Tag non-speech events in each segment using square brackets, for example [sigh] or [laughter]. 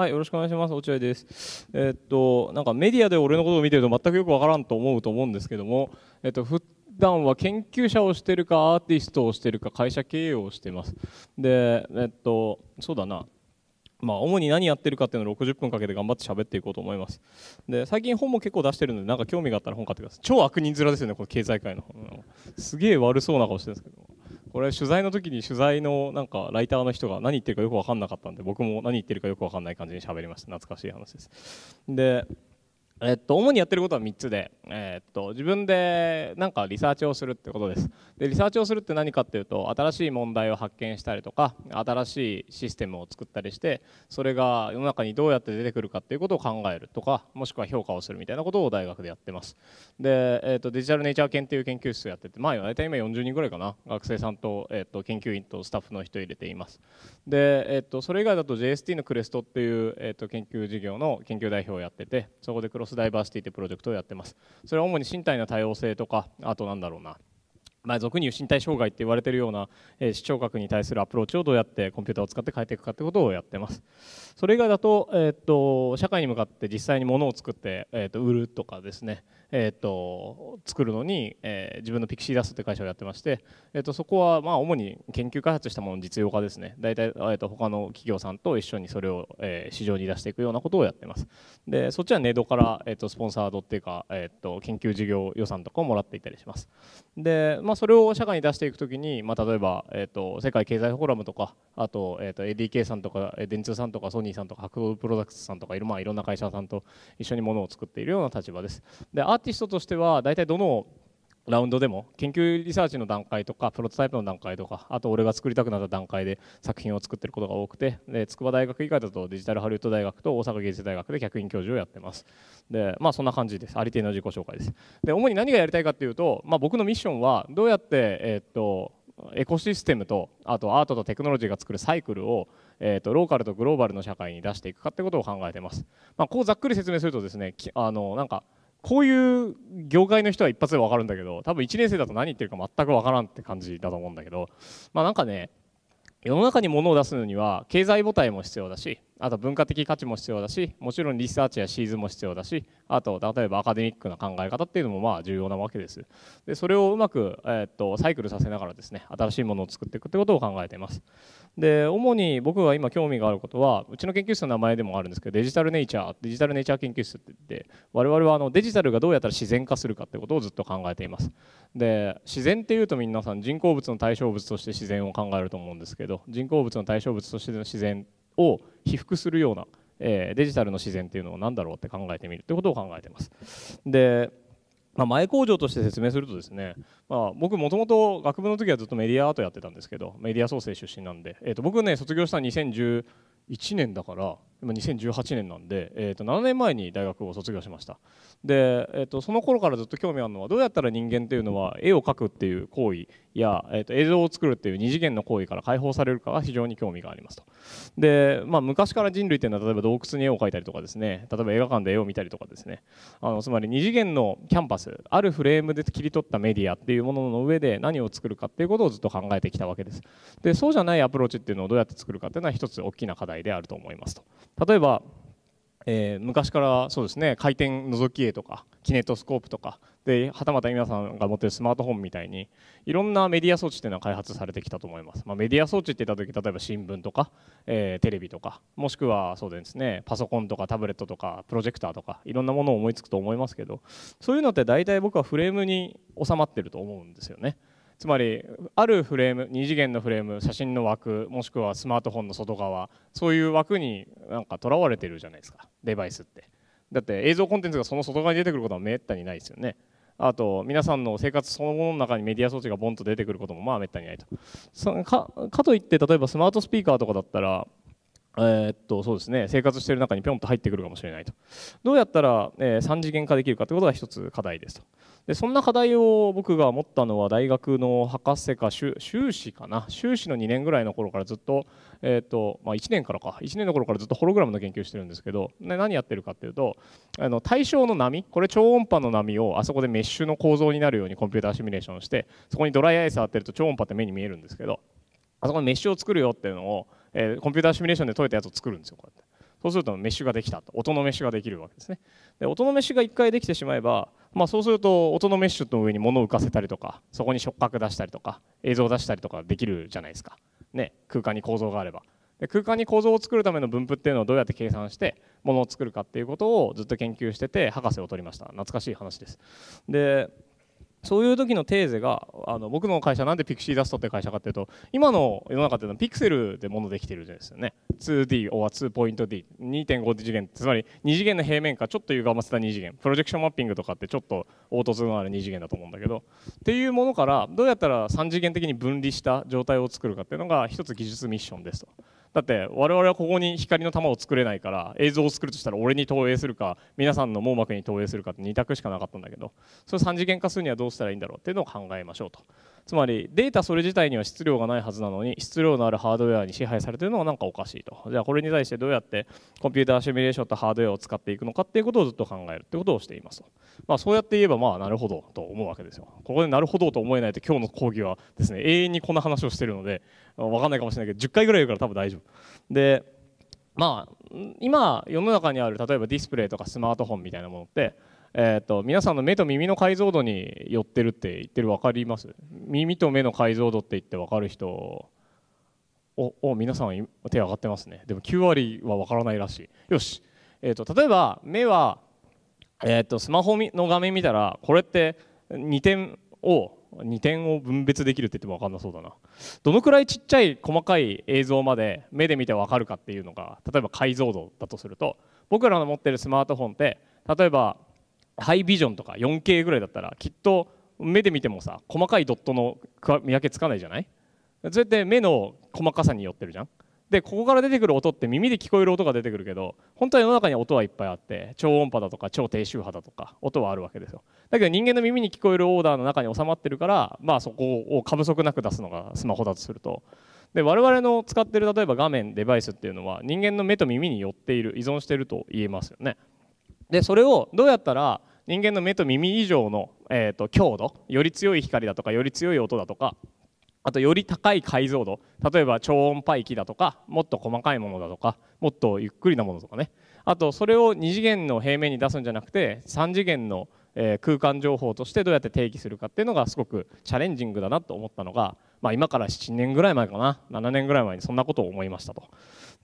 はい、よろしくお願いします。落合です。えー、っと、なんかメディアで俺のことを見てると全くよくわからんと思うと思うんですけども、えっと、普段は研究者をしてるか、アーティストをしてるか、会社経営をしてます。で、えっと、そうだな。まあ、主に何やってるかっていうのを60分かけて頑張って喋っていこうと思います。で、最近本も結構出してるので、なんか興味があったら本買ってください。超悪人面ですよね、この経済界の。すげえ悪そうな顔してるんですけど。これ取材の時に取材のなんかライターの人が何言ってるかよく分かんなかったんで僕も何言ってるかよく分かんない感じに喋りました懐かしい話ですでえっと、主にやってることは3つで、えっと、自分で何かリサーチをするってことですでリサーチをするって何かっていうと新しい問題を発見したりとか新しいシステムを作ったりしてそれが世の中にどうやって出てくるかっていうことを考えるとかもしくは評価をするみたいなことを大学でやってますで、えっと、デジタルネイチャー研っていう研究室をやっててまあ大体今40人ぐらいかな学生さんと、えっと、研究員とスタッフの人入れていますで、えっと、それ以外だと JST のクレストっていう、えっと、研究事業の研究代表をやっててそこでクロススダイバーシティというプロジェクトをやってますそれは主に身体の多様性とかあとなんだろうなまあ、俗に言う身体障害って言われてるような、えー、視聴覚に対するアプローチをどうやってコンピューターを使って変えていくかってことをやってます。それ以外だと,、えーと、社会に向かって実際に物を作って、えーと、売るとかですね、えーと、作るのに、えー、自分のピクシーダスという会社をやってまして、えー、とそこはまあ主に研究開発したものの実用化ですね大体、えー、と他の企業さんと一緒にそれを、えー、市場に出していくようなことをやってますでそっちはネドから、えー、とスポンサードっていうか、えー、と研究事業予算とかをもらっていたりしますで、まあ、それを社会に出していくときに、まあ、例えば、えー、と世界経済フォーラムとかあと,、えー、と ADK さんとか電通さんとかソニーニーさんとか博鵬プロダクツさんとかいろ,、まあ、いろんな会社さんと一緒にものを作っているような立場ですでアーティストとしては大体どのラウンドでも研究リサーチの段階とかプロトタイプの段階とかあと俺が作りたくなった段階で作品を作ってることが多くてで筑波大学以外だとデジタルハリウッド大学と大阪芸術大学で客員教授をやってますでまあそんな感じですありていの自己紹介ですで主に何がやりたいかっていうと、まあ、僕のミッションはどうやってえー、っとエコシステムとあとアートとテクノロジーが作るサイクルをえーと、ローカルとグローバルの社会に出していくかってことを考えてます。まあ、こうざっくり説明するとですねあのなんかこういう業界の人は一発で分かるんだけど多分1年生だと何言ってるか全く分からんって感じだと思うんだけどまあなんかね世の中に物を出すのには経済母体も必要だしあと文化的価値も必要だしもちろんリサーチやシーズンも必要だしあと例えばアカデミックな考え方っていうのもまあ重要なわけですでそれをうまく、えー、っとサイクルさせながらですね新しいものを作っていくってことを考えていますで主に僕が今興味があることはうちの研究室の名前でもあるんですけどデジタルネイチャーデジタルネイチャー研究室って言って我々はあのデジタルがどうやったら自然化するかってことをずっと考えていますで自然っていうと皆さん人工物の対象物として自然を考えると思うんですけど人工物の対象物としての自然を被覆するような、えデジタルの自然っていうのを何だろうって考えてみるってことを考えてますでまあ、前工場として説明するとですね、まあ、僕もともと学部の時はずっとメディアアートやってたんですけどメディア創生出身なんで、えー、と僕ね卒業した2011年だから今2018年なんで、えー、と7年前に大学を卒業しましたで、えー、とその頃からずっと興味あるのはどうやったら人間っていうのは絵を描くっていう行為や、えー、と映像を作るっていう二次元の行為から解放されるかが非常に興味がありますとで、まあ、昔から人類っていうのは例えば洞窟に絵を描いたりとかですね例えば映画館で絵を見たりとかですねあのつまり二次元のキャンパスあるフレームで切り取ったメディアっていうものの上で何を作るかっていうことをずっと考えてきたわけですでそうじゃないアプローチっていうのをどうやって作るかっていうのは一つ大きな課題であると思いますと例えばえー、昔からそうですね回転覗き絵とかキネトスコープとかではたまた皆さんが持ってるスマートフォンみたいにいろんなメディア装置っていうのは開発されてきたと思います、まあ、メディア装置って言った時例えば新聞とか、えー、テレビとかもしくはそうですねパソコンとかタブレットとかプロジェクターとかいろんなものを思いつくと思いますけどそういうのって大体僕はフレームに収まってると思うんですよね。つまりあるフレーム2次元のフレーム写真の枠もしくはスマートフォンの外側そういう枠になんかとらわれてるじゃないですかデバイスってだって映像コンテンツがその外側に出てくることはめったにないですよねあと皆さんの生活そのものの中にメディア装置がボンと出てくることもまあめったにないとかかといって例えばスマートスピーカーとかだったらえー、っとそうですね生活している中にぴょんと入ってくるかもしれないとどうやったら、えー、3次元化できるかということが1つ課題ですとでそんな課題を僕が持ったのは大学の博士か修士かな修士の2年ぐらいの頃からずっと,、えーとまあ、1年からか1年の頃からずっとホログラムの研究してるんですけど、ね、何やってるかっていうとあの対象の波これ超音波の波をあそこでメッシュの構造になるようにコンピューターシミュレーションしてそこにドライアイス当てると超音波って目に見えるんですけどあそこにメッシュを作るよっていうのを、えー、コンピューターシミュレーションで解いたやつを作るんですよこうやって。そうするとメッシュができた音のメッシュができるわけですねで音のメッシュが1回できてしまえば、まあ、そうすると音のメッシュの上に物を浮かせたりとかそこに触覚出したりとか映像を出したりとかできるじゃないですか、ね、空間に構造があればで空間に構造を作るための分布っていうのをどうやって計算して物を作るかっていうことをずっと研究してて博士を取りました懐かしい話ですでそういう時のテーゼがあの僕の会社なんでピクシーダストって会社かっていうと今の世の中っていうのはピクセルでものできてるじゃないですよね 2D or 2.5次元つまり2次元の平面かちょっと歪ませた2次元プロジェクションマッピングとかってちょっと凹凸のある2次元だと思うんだけどっていうものからどうやったら3次元的に分離した状態を作るかっていうのが一つ技術ミッションですと。だって我々はここに光の玉を作れないから映像を作るとしたら俺に投影するか皆さんの網膜に投影するかって2択しかなかったんだけどそれを3次元化するにはどうしたらいいんだろうっていうのを考えましょうとつまりデータそれ自体には質量がないはずなのに質量のあるハードウェアに支配されてるのはなんかおかしいとじゃあこれに対してどうやってコンピューターシミュレーションとハードウェアを使っていくのかっていうことをずっと考えるってことをしています、まあ、そうやって言えばまあなるほどと思うわけですよここでなるほどと思えないと今日の講義はですね永遠にこんな話をしてるので分かんないかもしれないけど10回ぐらい言うから多分大丈夫でまあ今世の中にある例えばディスプレイとかスマートフォンみたいなものってえーと、皆さんの目と耳の解像度に寄ってるって言ってる分かります耳と目の解像度って言って分かる人おお皆さん手上がってますねでも9割は分からないらしいよし、えーと、例えば目は、えーと、とスマホの画面見たらこれって2点を2点を分別できるって言っても分かんなそうだなどのくらいちっちゃい細かい映像まで目で見て分かるかっていうのが例えば解像度だとすると僕らの持ってるスマートフォンって例えばハイビジョンとか 4K ぐらいだったらきっと目で見てもさ細かいドットの見分けつかないじゃないそれって目の細かさによってるじゃんでここから出てくる音って耳で聞こえる音が出てくるけど本当は世の中に音はいっぱいあって超音波だとか超低周波だとか音はあるわけですよだけど人間の耳に聞こえるオーダーの中に収まってるからまあそこを過不足なく出すのがスマホだとするとで我々の使ってる例えば画面デバイスっていうのは人間の目と耳に寄っている依存していると言えますよねでそれをどうやったら人間の目と耳以上の、えーと、強度より強い光だとかより強い音だとかあとより高い解像度例えば超音波域だとかもっと細かいものだとかもっとゆっくりなものとかねあとそれを2次元の平面に出すんじゃなくて3次元の空間情報としてどうやって定義するかっていうのがすごくチャレンジングだなと思ったのが、まあ、今から7年ぐらい前かな7年ぐらい前にそんなことを思いましたと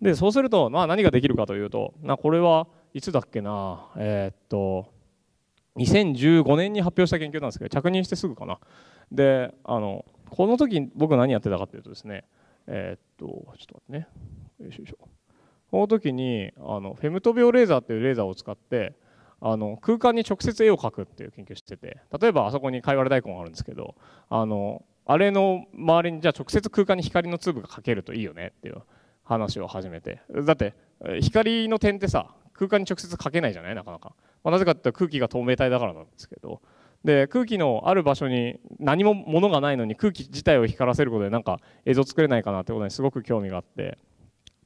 でそうすると、まあ、何ができるかというとなこれはいつだっけなえー、っと2015年に発表した研究なんですけど着任してすぐかなであのこの時僕何やってたかというとですねえー、っとちょっと待ってねよいしょよいしょこの時にあのフェムト病レーザーっていうレーザーを使ってあの空間に直接絵を描くっていう研究してて例えばあそこに貝割れ大根があるんですけどあのあれの周りにじゃあ直接空間に光の粒が描けるといいよねっていう話を始めてだって光の点ってさ空間に直接かけないじゃないなかなか、まあ、なぜかって空気が透明体だからなんですけどで空気のある場所に何も物がないのに空気自体を光らせることでなんか映像作れないかなってことにすごく興味があって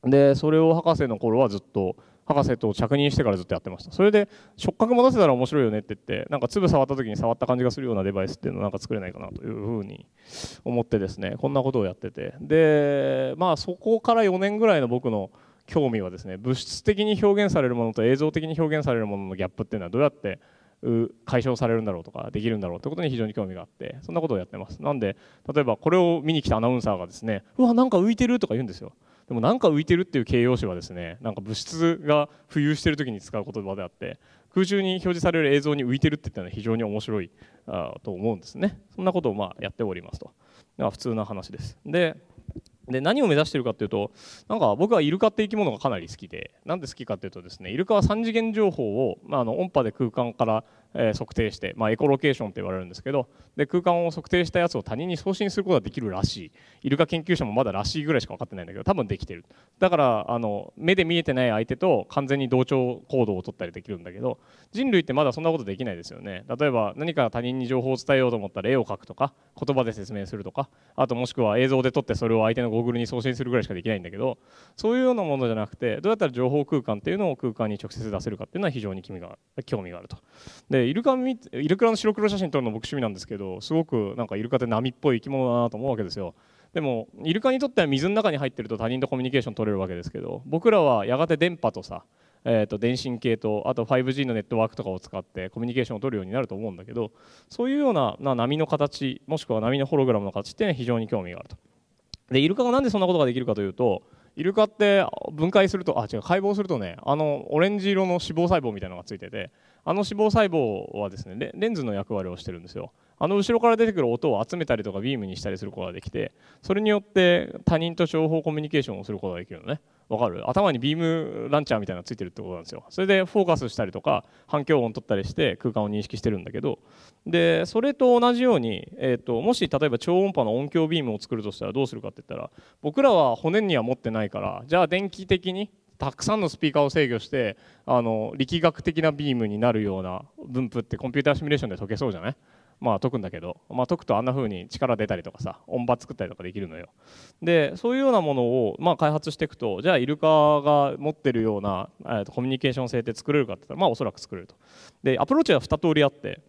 でそれを博士の頃はずっと博士と着任してからずっとやってましたそれで触覚持たせたら面白いよねって言ってなんか粒触った時に触った感じがするようなデバイスっていうのをなんか作れないかなというふうに思ってですねこんなことをやっててでまあそこから4年ぐらいの僕の興味はですね物質的に表現されるものと映像的に表現されるもののギャップっていうのはどうやって解消されるんだろうとかできるんだろうってことに非常に興味があってそんなことをやってますなんで例えばこれを見に来たアナウンサーがですねうわなんか浮いてるとか言うんですよでもなんか浮いてるっていう形容詞はですねなんか物質が浮遊してる時に使う言葉であって空中に表示される映像に浮いてるって言ったのは非常に面白いあと思うんですねそんなことをまあやっておりますと普通な話ですでで何を目指してるかっていうとなんか僕はイルカって生き物がかなり好きでなんで好きかっていうとですねイルカは3次元情報を、まあ、あの音波で空間からえ測定して、まあ、エコロケーションって言われるんですけどで空間を測定したやつを他人に送信することができるらしいイルカ研究者もまだらしいぐらいしか分かってないんだけど多分できてるだからあの目で見えてない相手と完全に同調行動をとったりできるんだけど人類ってまだそんなことできないですよね例えば何か他人に情報を伝えようと思ったら絵を描くとか言葉で説明するとかあともしくは映像で撮ってそれを相手のゴーグルに送信するぐらいしかできないんだけどそういうようなものじゃなくてどうやったら情報空間っていうのを空間に直接出せるかっていうのは非常に興味があると。ででイルカイルカの白黒写真撮るの僕趣味なんですけどすごくなんかイルカって波っぽい生き物だなと思うわけですよでもイルカにとっては水の中に入ってると他人とコミュニケーション取れるわけですけど僕らはやがて電波とさえー、と電信系とあと 5G のネットワークとかを使ってコミュニケーションを取るようになると思うんだけどそういうようなな波の形もしくは波のホログラムの形って、非常に興味があるとでイルカがなんでそんなことができるかというとイルカって分解するとあ違う解剖するとねあのオレンジ色の脂肪細胞みたいなのがついててあの脂肪細胞はですねレンズの役割をしてるんですよあの後ろから出てくる音を集めたりとかビームにしたりすることができてそれによって他人と情報コミュニケーションをすることができるのねわかる頭にビームランチャーみたいなのついてるってことなんですよそれでフォーカスしたりとか反響音取ったりして空間を認識してるんだけどでそれと同じように、えーともし例えば超音波の音響ビームを作るとしたらどうするかって言ったら僕らは骨には持ってないからじゃあ電気的にたくさんのスピーカーを制御してあの力学的なビームになるような分布ってコンピューターシミュレーションで解けそうじゃないまあ解くんだけど、まあ、解くとあんな風に力出たりとかさ音場作ったりとかできるのよでそういうようなものを、まあ、開発していくとじゃあイルカが持ってるような、えー、とコミュニケーション性って作れるかって言ったらまあおそらく作れるとでアプローチは2通りあって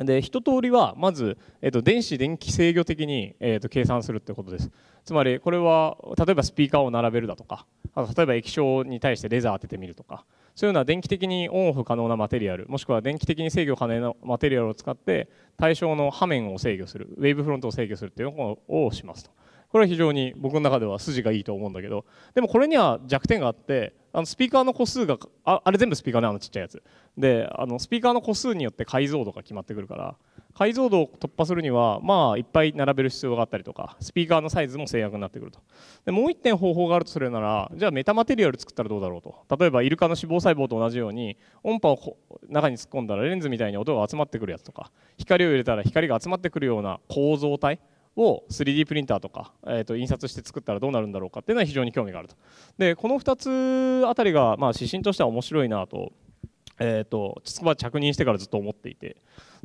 で一通りはまず、えー、と電子電気制御的に、えー、と計算するってことですつまりこれは例えばスピーカーを並べるだとかあと例えば液晶に対してレザー当ててみるとかそういうような電気的にオンオフ可能なマテリアルもしくは電気的に制御可能なマテリアルを使って対象の波面を制御するウェーブフロントを制御するっていうのをしますとこれは非常に僕の中では筋がいいと思うんだけどでもこれには弱点があってあのスピーカーの個数がああれ全部スピーカーねあのちっちゃいやつであのスピーカーの個数によって解像度が決まってくるから解像度を突破するには、まあ、いっぱい並べる必要があったりとかスピーカーのサイズも制約になってくるとでもう1点方法があるとするならじゃあメタマテリアル作ったらどうだろうと例えばイルカの脂肪細胞と同じように音波を中に突っ込んだらレンズみたいに音が集まってくるやつとか光を入れたら光が集まってくるような構造体を 3D プリンターとか、えー、と印刷して作ったらどうなるんだろうかっていうのは非常に興味があるとでこの2つあたりが、まあ、指針としては面白いなとえーと、と筑着任してからずっと思っていて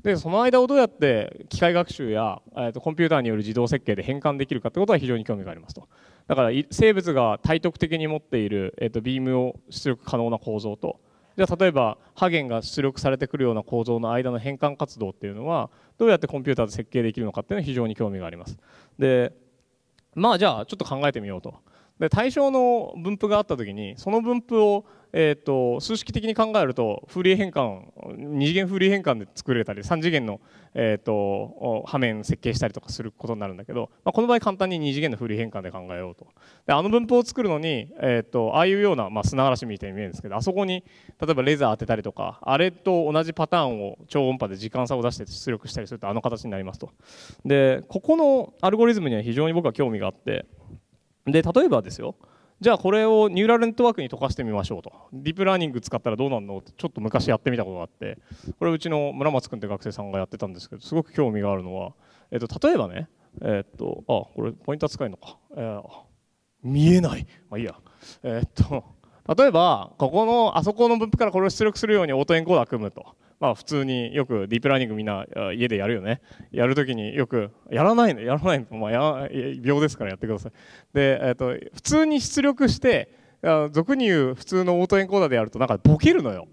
でその間をどうやって機械学習や、えーと、コンピューターによる自動設計で変換できるかってことは非常に興味がありますとだから生物が体得的に持っている、えーと、ビームを出力可能な構造とじゃあ例えばハゲンが出力されてくるような構造の間の変換活動っていうのはどうやってコンピューターで設計できるのかっていうのは非常に興味がありますでまあじゃあちょっと考えてみようとで対象の分布があった時にその分布を、えーと、数式的に考えるとフーリエ変換2次元フーリエ変換で作れたり3次元の、えーと、波面設計したりとかすることになるんだけど、まあ、この場合簡単に2次元のフーリー変換で考えようとであの分布を作るのに、えーと、とああいうような、まあ、砂嵐みたいに見えるんですけどあそこに例えばレーザー当てたりとかあれと同じパターンを超音波で時間差を出して出力したりするとあの形になりますとでここのアルゴリズムには非常に僕は興味があって。で例えばですよじゃあこれをニューラルネットワークに溶かしてみましょうとディープラーニング使ったらどうなるのってちょっと昔やってみたことがあってこれうちの村松君って学生さんがやってたんですけどすごく興味があるのは、えっと、例えばねえっとあこれポイントは使えるのか、えー、見えないまあいいやえっと例えばここのあそこの分布からこれを出力するようにオートエンコーダー組むとまあ、普通によくディープラーニングみんな家でやるよねやるときによくやらないのやらないの、まあ、秒ですからやってくださいで、えー、と普通に出力して俗に言う普通のオートエンコーダーでやるとなんかボケるのよ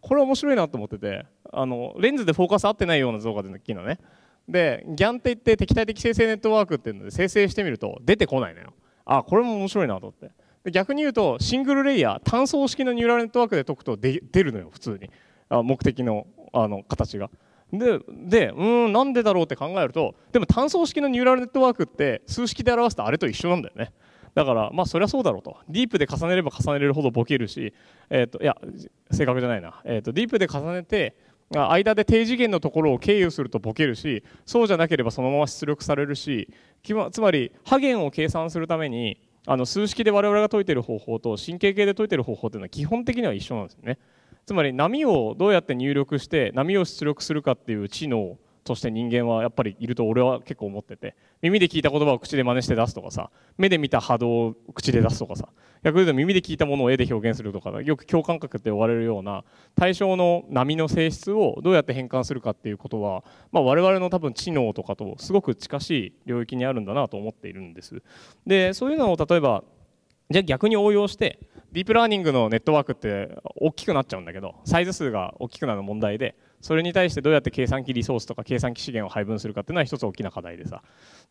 これ面白いなと思っててあのレンズでフォーカス合ってないような像が出てきのねでギャンっていって敵対的生成ネットワークっていうので生成してみると出てこないのよあこれも面白いなと思って逆に言うとシングルレイヤー単層式のニューラルネットワークで解くと出るのよ普通に目的のあの形が。ででうんなんでだろうって考えるとでも単層式のニューラルネットワークって数式で表すとあれと一緒なんだよね。だからまあそりゃそうだろうとディープで重ねれば重ねるほどボケるし、えーと、いや正確じゃないな、えーと、とディープで重ねて間で低次元のところを経由するとボケるしそうじゃなければそのまま出力されるしつまり波源を計算するためにあの数式で我々が解いてる方法と神経系で解いてる方法っていうのは基本的には一緒なんですよね。つまり波をどうやって入力して波を出力するかっていう知能として人間はやっぱりいると俺は結構思ってて耳で聞いた言葉を口で真似して出すとかさ目で見た波動を口で出すとかさ逆に言うと耳で聞いたものを絵で表現するとかよく共感覚って呼ばれるような対象の波の性質をどうやって変換するかっていうことは、まあ、我々の多分知能とかとすごく近しい領域にあるんだなと思っているんです。でそういうのを例えばじゃあ逆に応用してディープラーニングのネットワークって大きくなっちゃうんだけどサイズ数が大きくなる問題でそれに対してどうやって計算機リソースとか計算機資源を配分するかっていうのは一つ大きな課題でさ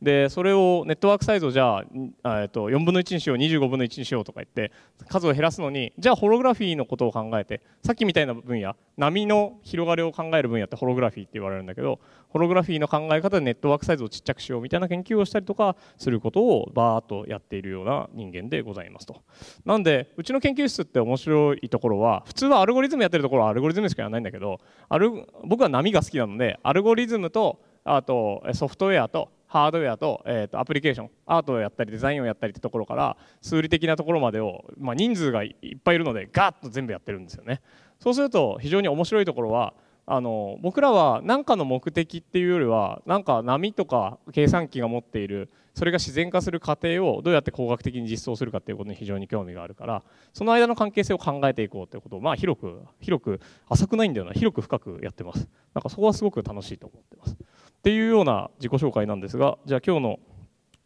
でそれをネットワークサイズをじゃあ、えっと、4分の1にしよう25分の1にしようとか言って数を減らすのにじゃあホログラフィーのことを考えてさっきみたいな分野波の広がりを考える分野ってホログラフィーって言われるんだけどホログラフィーの考え方でネットワークサイズをちっちゃくしようみたいな研究をしたりとかすることをバーッとやっているような人間でございますと。なんでうちの研究室って面白いところは普通はアルゴリズムやってるところはアルゴリズムしかやらないんだけどアル僕は波が好きなのでアルゴリズムとあとソフトウェアとハードウェアと,、えー、とアプリケーションアートをやったりデザインをやったりってところから数理的なところまでを、まあ、人数がいっぱいいるのでガッと全部やってるんですよねそうすると非常に面白いところはあの僕らは何かの目的っていうよりは何か波とか計算機が持っているそれが自然化する過程をどうやって工学的に実装するかっていうことに非常に興味があるからその間の関係性を考えていこうってことをまあ広く広く浅くないんだよな広く深くやってますなんかそこはすごく楽しいと思ってますっていうような自己紹介なんですがじゃあ今日の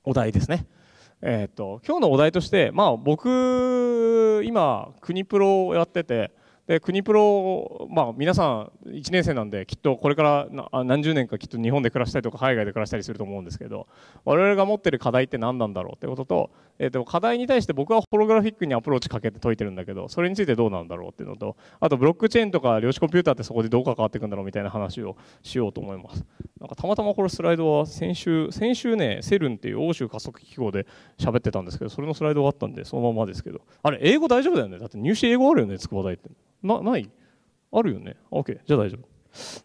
お題ですねえー、っと今日のお題としてまあ僕今国プロをやっててで国プロ、まあ、皆さん1年生なんできっとこれから何十年かきっと日本で暮らしたりとか海外で暮らしたりすると思うんですけど我々が持ってる課題って何なんだろうってことと、えー、と課題に対して僕はホログラフィックにアプローチかけて解いてるんだけどそれについてどうなんだろうっていうのとあとブロックチェーンとか量子コンピューターってそこでどう関わっていくんだろうみたいな話をしようと思います。なんかたまたまこのスライドは先週先週ねセルンっていう欧州加速機構で喋ってたんですけどそれのスライドがあったんでそのままですけどあれ英語大丈夫だよねだって入試英語あるよね筑波大って。なないあるよね OK じゃあ大丈夫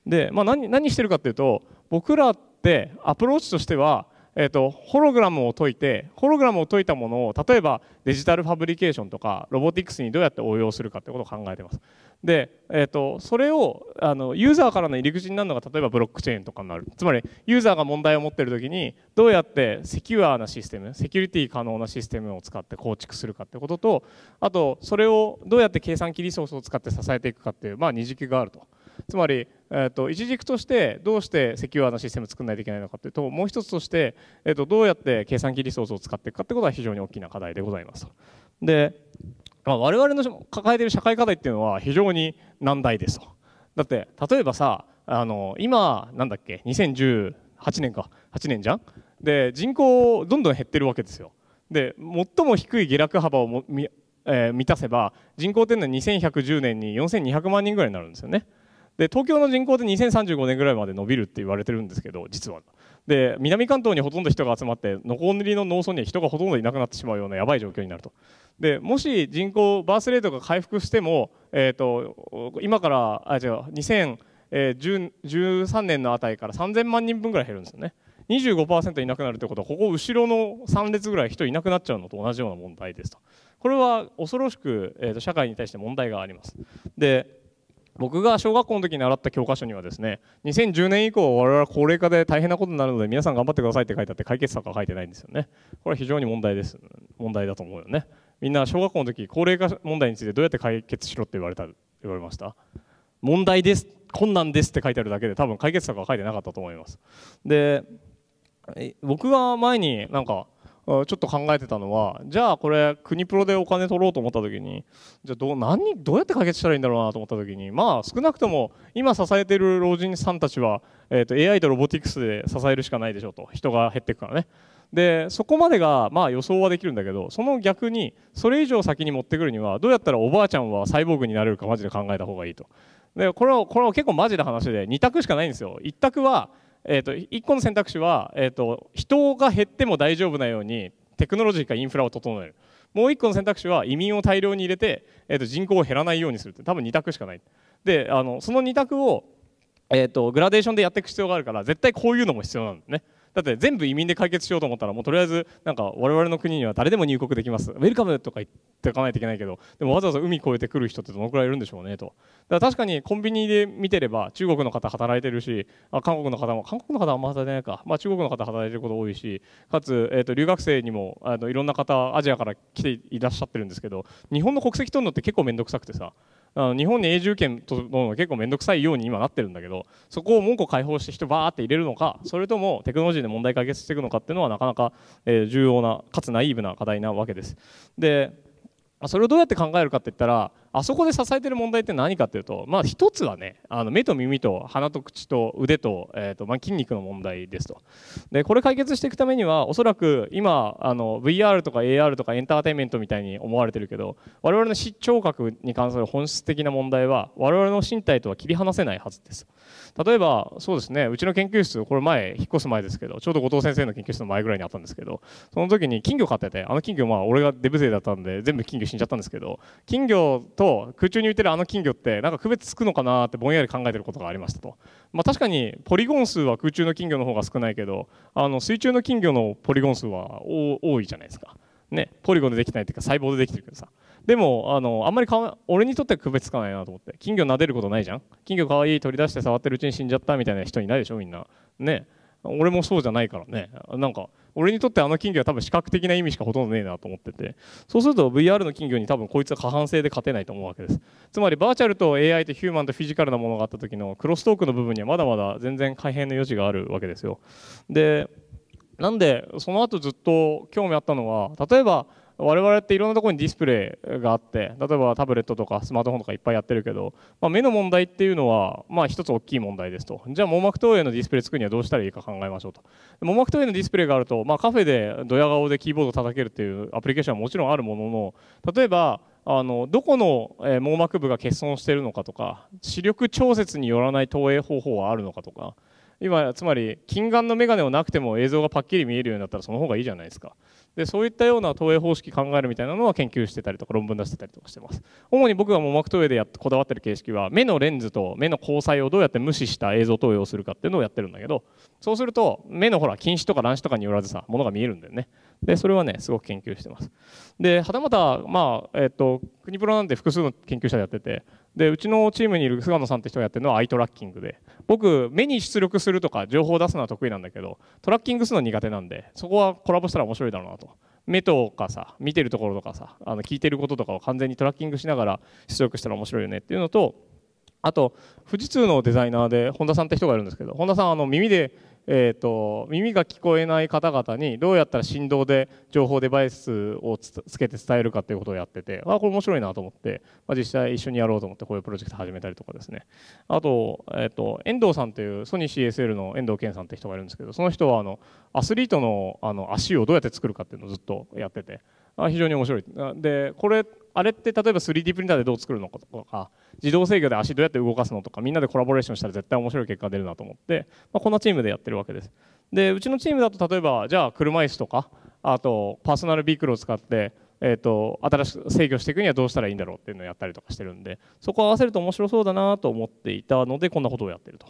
で、まあ何、何してるかっていうと僕らってアプローチとしてはえっと、ホログラムを解いてホログラムを解いたものを例えばデジタルファブリケーションとかロボティクスにどうやって応用するかってことを考えてますで、えっと、とそれをあのユーザーからの入り口になるのが例えばブロックチェーンとかになるつまりユーザーが問題を持ってる時にどうやってセキュアなシステムセキュリティ可能なシステムを使って構築するかってこととあとそれをどうやって計算機リソースを使って支えていくかっていう、まあ、二軸があると。つまり、えー、と一軸としてどうしてセキュアなシステムを作らないといけないのかというともう一つとして、えー、とどうやって計算機リソースを使っていくかということは非常に大きな課題でございますで、まあ、我々の抱えている社会課題っていうのは非常に難題ですだって例えばさあの今なんだっけ2018年か8年じゃんで人口どんどん減ってるわけですよで最も低い下落幅をもえー、満たせば人口っていうのは2110年に4200万人ぐらいになるんですよね。で東京の人口で2035年ぐらいまで伸びるって言われてるんですけど実はで南関東にほとんど人が集まって残りの農村には人がほとんどいなくなってしまうようなやばい状況になるとでもし人口バースレートが回復しても、えーと、今からあ違う2013年の値りから3000万人分ぐらい減るんですよね25%いなくなるということはここ後ろの3列ぐらい人いなくなっちゃうのと同じような問題ですとこれは恐ろしく、えーと社会に対して問題がありますで僕が小学校の時に習った教科書にはですね2010年以降我々は高齢化で大変なことになるので皆さん頑張ってくださいって書いてあって解決策は書いてないんですよねこれは非常に問題です問題だと思うよねみんな小学校の時高齢化問題についてどうやって解決しろって言われた言われました問題です困難ですって書いてあるだけで多分解決策は書いてなかったと思いますで僕が前になんかちょっと考えてたのはじゃあこれ国プロでお金取ろうと思った時にじゃあどう何どうやって解決したらいいんだろうなと思った時にまあ少なくとも今支えてる老人さんたちは、えー、と AI とロボティクスで支えるしかないでしょうと人が減っていくからね。でそこまでがまあ予想はできるんだけどその逆にそれ以上先に持ってくるにはどうやったらおばあちゃんはサイボーグになれるかマジで考えた方がいいとでこれはこれは結構マジな話で2択しかないんですよ1択はえーと、1個の選択肢は、えーと、人が減っても大丈夫なようにテクノロジーかインフラを整えるもう1個の選択肢は移民を大量に入れて、えーと、人口を減らないようにするって多分2択しかないであのその2択を、えー、とグラデーションでやっていく必要があるから絶対こういうのも必要なんですね。だって全部移民で解決しようと思ったらもうとりあえずなんか我々の国には誰でも入国できますウェルカムとか言っていかないといけないけどでもわざわざ海越えてくる人ってどのくらいいるんでしょうねとだから確かにコンビニで見てれば中国の方働いてるしあ韓国の方も韓国の方はあんま働いてないか、まあ、中国の方働いてること多いしかつ、えー、と留学生にもあのいろんな方アジアから来ていらっしゃってるんですけど日本の国籍取るのって結構面倒くさくてさあの日本に永住権とのが結構面倒くさいように今なってるんだけどそこを門戸開放して人バーって入れるのかそれともテクノロジーで問題解決していくのかっていうのはなかなか、え重要なかつナイーブな課題なわけです。でそれをどうやって考えるかって言ったらあそこで支えてる問題って何かっていうと、まあ、一つはねあの目と耳と鼻と口と腕と,、えーとまあ、筋肉の問題ですとでこれ解決していくためにはおそらく今あの VR とか AR とかエンターテインメントみたいに思われてるけど我々の視聴覚に関する本質的な問題は我々の身体とは切り離せないはずです例えばそうですねうちの研究室これ前引っ越す前ですけどちょうど後藤先生の研究室の前ぐらいにあったんですけどその時に金魚飼っててあの金魚まあ俺がデブ勢だったんで全部金魚死んじゃったんですけど金魚と空中に浮いてるあの金魚ってなんか区別つくのかなってぼんやり考えてることがありましたと、まあ、確かにポリゴン数は空中の金魚の方が少ないけどあの水中の金魚のポリゴン数は多いじゃないですか、ね、ポリゴンでできないっていうか細胞でできてるけどさでもあのあんまりか俺にとっては区別つかないなと思って金魚撫でることないじゃん金魚かわいい取り出して触ってるうちに死んじゃったみたいな人いないでしょみんなねえ俺もそうじゃないからねなんか俺にとってあの金魚は多分視覚的な意味しかほとんどねえなと思っててそうすると VR の金魚に多分こいつは過半性で勝てないと思うわけですつまりバーチャルと AI とヒューマンとフィジカルなものがあった時のクロストークの部分にはまだまだ全然改変の余地があるわけですよでなんでその後ずっと興味あったのは例えば我々っていろんなところにディスプレイがあって例えばタブレットとかスマートフォンとかいっぱいやってるけど、まあ、目の問題っていうのは、まあ、つ大きい問題ですとじゃあ網膜投影のディスプレイ作るにはどうしたらいいか考えましょうと網膜投影のディスプレイがあると、まあ、カフェでドヤ顔でキーボード叩けるっていうアプリケーションはもちろんあるものの例えばあのどこの、え網膜部が欠損しているのかとか視力調節によらない投影方法はあるのかとか今つまり近眼の眼鏡をなくても映像がパッキリ見えるようになったらその方がいいじゃないですかでそういったような投影方式考えるみたいなのは研究してたりとか論文出してたりとかしてます主に僕が網膜投影でやこだわってる形式は目のレンズと目の交際をどうやって無視した映像投影をするかっていうのをやってるんだけどそうすると目のほら近視とか乱視とかによらずさものが見えるんだよねでそれはねすごく研究してますではたまた、まあえーと、国プロなんて複数の研究者でやっててでうちのチームにいる菅野さんって人がやってるのはアイトラッキングで僕目に出力するとか情報を出すのは得意なんだけどトラッキングするの苦手なんでそこはコラボしたら面白いだろうなと目とかさ見てるところとかさあの聞いてることとかを完全にトラッキングしながら出力したら面白いよねっていうのとあと富士通のデザイナーで本田さんって人がいるんですけど本田さんあの耳でえーと、耳が聞こえない方々にどうやったら振動で情報デバイスをつけて伝えるかということをやっててあこれ面白いなと思って、まあ、実際一緒にやろうと思ってこういうプロジェクト始めたりとかですねあと,、えーと、遠藤さんというソニー CSL の遠藤健さんって人がいるんですけどその人はあのアスリートのあの足をどうやって作るかっていうのをずっとやってて。非常に面白いでこれあれって例えば 3D プリンターでどう作るのかとか自動制御で足どうやって動かすのとかみんなでコラボレーションしたら絶対面白い結果が出るなと思って、まあ、こんなチームでやってるわけですでうちのチームだと例えばじゃあ車椅子とかあとパーソナルビークルを使って、えーと、と新しく制御していくにはどうしたらいいんだろうっていうのをやったりとかしてるんでそこを合わせると面白そうだなと思っていたのでこんなことをやってると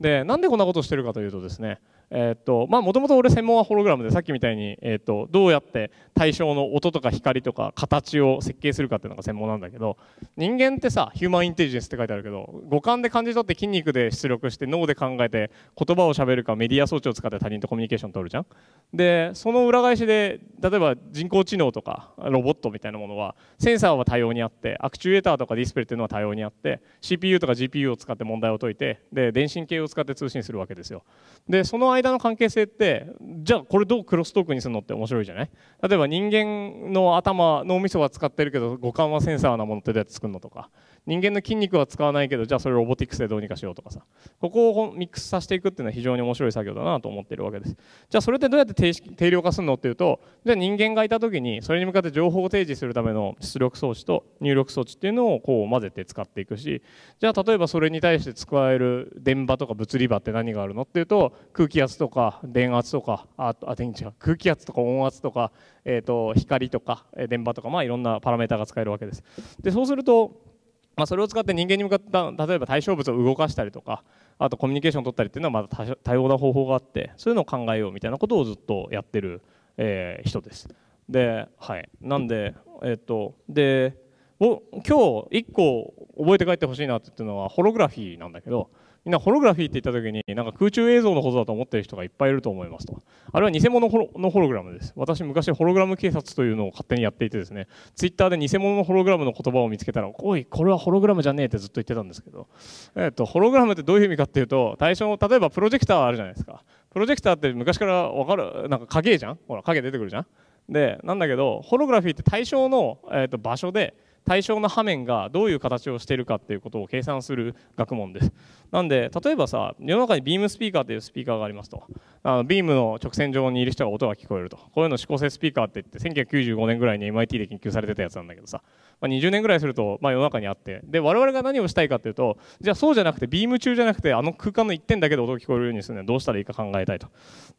でなんでこんなことをしてるかというとですねえっ、とまあもともと俺専門はホログラムでさっきみたいに、えっ、とどうやって対象の音とか光とか形を設計するかっていうのが専門なんだけど人間ってさヒューマンインテリジェンスって書いてあるけど五感で感じ取って筋肉で出力して脳で考えて言葉をしゃべるかメディア装置を使って他人とコミュニケーション取るじゃん。でその裏返しで例えば人工知能とかロボットみたいなものはセンサーは多様にあってアクチュエーターとかディスプレイっていうのは多様にあって CPU とか GPU を使って問題を解いてで電信系を使って通信するわけですよ。でその間間の関係性ってじゃあこれどうクロストークにするのって面白いじゃない例えば人間の頭脳みそは使ってるけど五感はセンサーなものってどうやって作るのとか人間の筋肉は使わないけどじゃあそれロボティクスでどうにかしようとかさここをミックスさせていくっていうのは非常に面白い作業だなと思ってるわけですじゃあそれってどうやって定量化するのっていうとじゃあ人間がいた時にそれに向かって情報を提示するための出力装置と入力装置っていうのをこう混ぜて使っていくしじゃあ例えばそれに対して使える電場とか物理場って何があるのっていうと空気圧とか電圧とかあ電池空気圧とか音圧とか、えー、と光とか電場とかまあいろんなパラメータが使えるわけですでそうするとまあ、それを使って人間に向かった例えば対象物を動かしたりとかあとコミュニケーションを取ったりっていうのはまだ多様な方法があってそういうのを考えようみたいなことをずっとやってる、えー、人です。ではいなんでえー、っとで今日1個覚えて帰ってほしいなって言ってるのはホログラフィーなんだけどみんなホログラフィーって言った時になんか空中映像のことだと思ってる人がいっぱいいると思いますとあれは偽物のホログラムです私昔ホログラム警察というのを勝手にやっていてですねツイッターで偽物のホログラムの言葉を見つけたらおいこれはホログラムじゃねえってずっと言ってたんですけど、えっとホログラムってどういう意味かっていうと対象例えばプロジェクターあるじゃないですかプロジェクターって昔から分かるなんか影じゃんほら影出てくるじゃんでなんだけどホログラフィーって対象の、えっと場所で対象の波面がどういう形をしているかっていうことを計算する学問です。なんで例えばさ世の中にビームスピーカーというスピーカーがありますとあのビームの直線上にいる人が音が聞こえるとこういうの指向性スピーカーって言って1995年ぐらいに MIT で研究されてたやつなんだけどさ、まあ、20年ぐらいすると、まあ、世の中にあってで我々が何をしたいかっていうとじゃあそうじゃなくてビーム中じゃなくてあの空間の一点だけで音が聞こえるようにするにはどうしたらいいか考えたいと。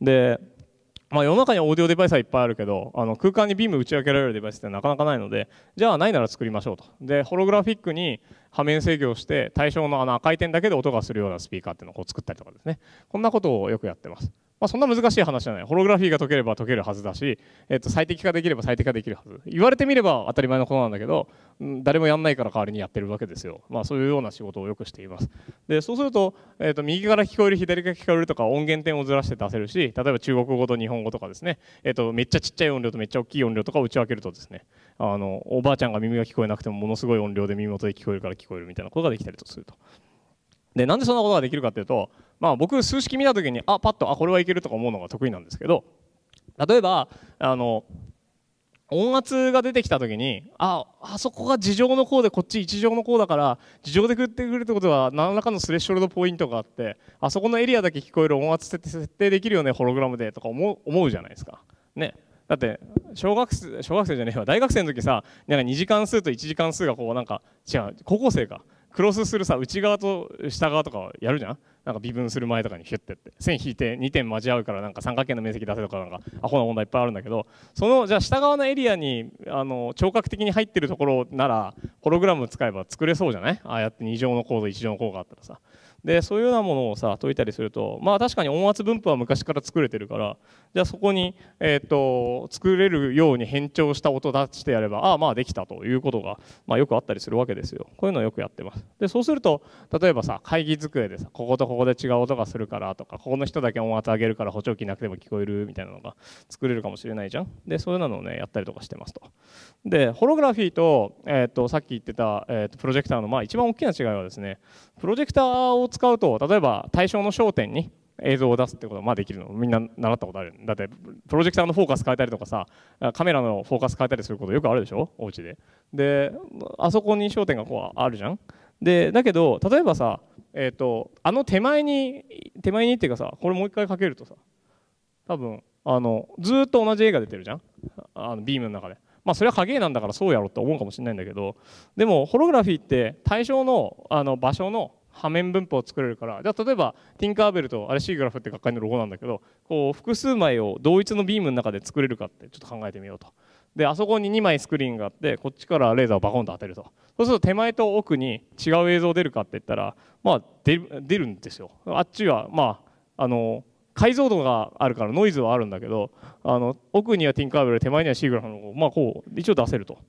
でまあ、世の中にオーディオデバイスはいっぱいあるけどあの空間にビーム打ち分けられるデバイスってなかなかないのでじゃあないなら作りましょうとでホログラフィックに波面制御して対象のあの赤い点だけで音がするようなスピーカーっていうのをこう作ったりとかですねこんなことをよくやってます。まあ、そんな難しい話じゃないホログラフィーが解ければ解けるはずだし、えっと、最適化できれば最適化できるはず言われてみれば当たり前のことなんだけど誰もやんないから代わりにやってるわけですよ、まあ、そういうような仕事をよくしていますでそうすると,、えっと右から聞こえる左から聞こえるとか音源点をずらして出せるし例えば中国語と日本語とかですね、えっと、めっちゃちっちゃい音量とめっちゃ大きい音量とかを打ち分けるとですねあのおばあちゃんが耳が聞こえなくてもものすごい音量で耳元で聞こえるから聞こえるみたいなことができたりとすると。でなんでそんなことができるかっていうと、まあ、僕数式見た時にあパッとあこれはいけるとか思うのが得意なんですけど例えばあの音圧が出てきた時にああそこが事情の項でこっち1乗の項だから事情で食ってくるってことは何らかのスレッショルドポイントがあってあそこのエリアだけ聞こえる音圧設定できるよねホログラムでとか思うじゃないですか。ね、だって小学生小学生じゃねえわ大学生の時さなんか2次関数と1次関数がこうなんか違う高校生かクロスするさ内側と下側とかやるじゃんなんか微分する前とかにヒュッてって線引いて2点交わるからなんか三角形の面積出せとかなんかアホな問題いっぱいあるんだけどそのじゃあ下側のエリアにあの聴覚的に入ってるところならホログラム使えば作れそうじゃないああやって2乗のコード1乗のコードがあったらさでそういうようなものをさ解いたりするとまあ確かに音圧分布は昔から作れてるからじゃあそこに、えーと、作れるように変調した音出してやればああまあできたということが、まあ、よくあったりするわけですよこういうのをよくやってますでそうすると例えばさ会議机でさこことここで違う音がするからとかここの人だけ音圧上げるから補聴器なくても聞こえるみたいなのが作れるかもしれないじゃんでそういうのをねやったりとかしてますとでホログラフィーと,、えーと、さっき言ってた、えーと、とプロジェクターの、まあ、一番大きな違いはですねプロジェクターを使うと例えば対象の焦点に映像を出すってことまあできるのみんな習ったことあるだってプロジェクターのフォーカス変えたりとかさカメラのフォーカス変えたりすることよくあるでしょお家でであそこに焦点がこうあるじゃんでだけど例えばさえっ、ー、とあの手前に手前にっていうかさこれもう一回かけるとさ多分あのずっと同じ映画出てるじゃんあのビームの中でまあそれは影なんだからそうやろって思うかもしれないんだけどでもホログラフィーって対象のあの場所の破面分布を作れるからじゃあ例えばティンカーベルとあれシーグラフって学会のロゴなんだけどこう複数枚を同一のビームの中で作れるかってちょっと考えてみようとであそこに2枚スクリーンがあってこっちからレーザーをバコンと当てるとそうすると手前と奥に違う映像出るかって言ったらまあ出るんですよあっちはまああの解像度があるからノイズはあるんだけどあの奥にはティンカーベル手前にはシーグラフのまあこう一応出せると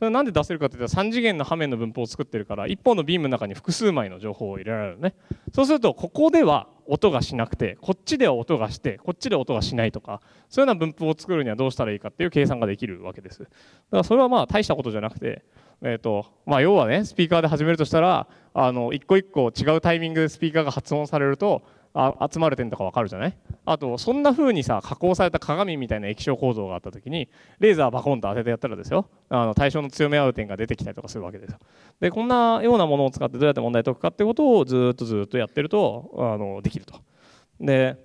それなんで出せるかというと3次元の波面の分布を作ってるから1本のビームの中に複数枚の情報を入れられるねそうするとここでは音がしなくてこっちでは音がしてこっちで音がしないとかそういうような分布を作るにはどうしたらいいかっていう計算ができるわけですだからそれはまあ大したことじゃなくてえとまあ、要はねスピーカーで始めるとしたらあの一個一個違うタイミングでスピーカーが発音されるとあ集まる点とか分かるじゃないあとそんな風にさ加工された鏡みたいな液晶構造があった時にレーザーバコンと当ててやったらですよあの対象の強め合う点が出てきたりとかするわけですよでこんなようなものを使ってどうやって問題解くかってことをずっとずっとやってるとあのできるとで、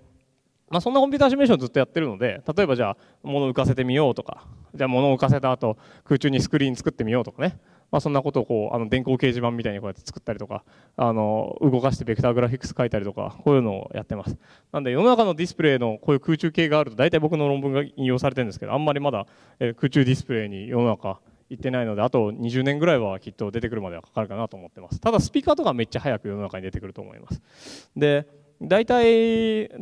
まあ、そんなコンピューターシミュレーションずっとやってるので例えばじゃあ物浮かせてみようとかじゃあ物を浮かせた後空中にスクリーン作ってみようとかねまあ、そんなことをこうあの電光掲示板みたいにこうやって作ったりとかあの動かしてベクターグラフィックス書いたりとかこういうのをやってますなんで世の中のディスプレイのこういう空中系があると大体僕の論文が引用されてるんですけどあんまりまだ空中ディスプレイに世の中行ってないのであと20年ぐらいはきっと出てくるまではかかるかなと思ってますただスピーカーとかめっちゃ早く世の中に出てくると思いますで大体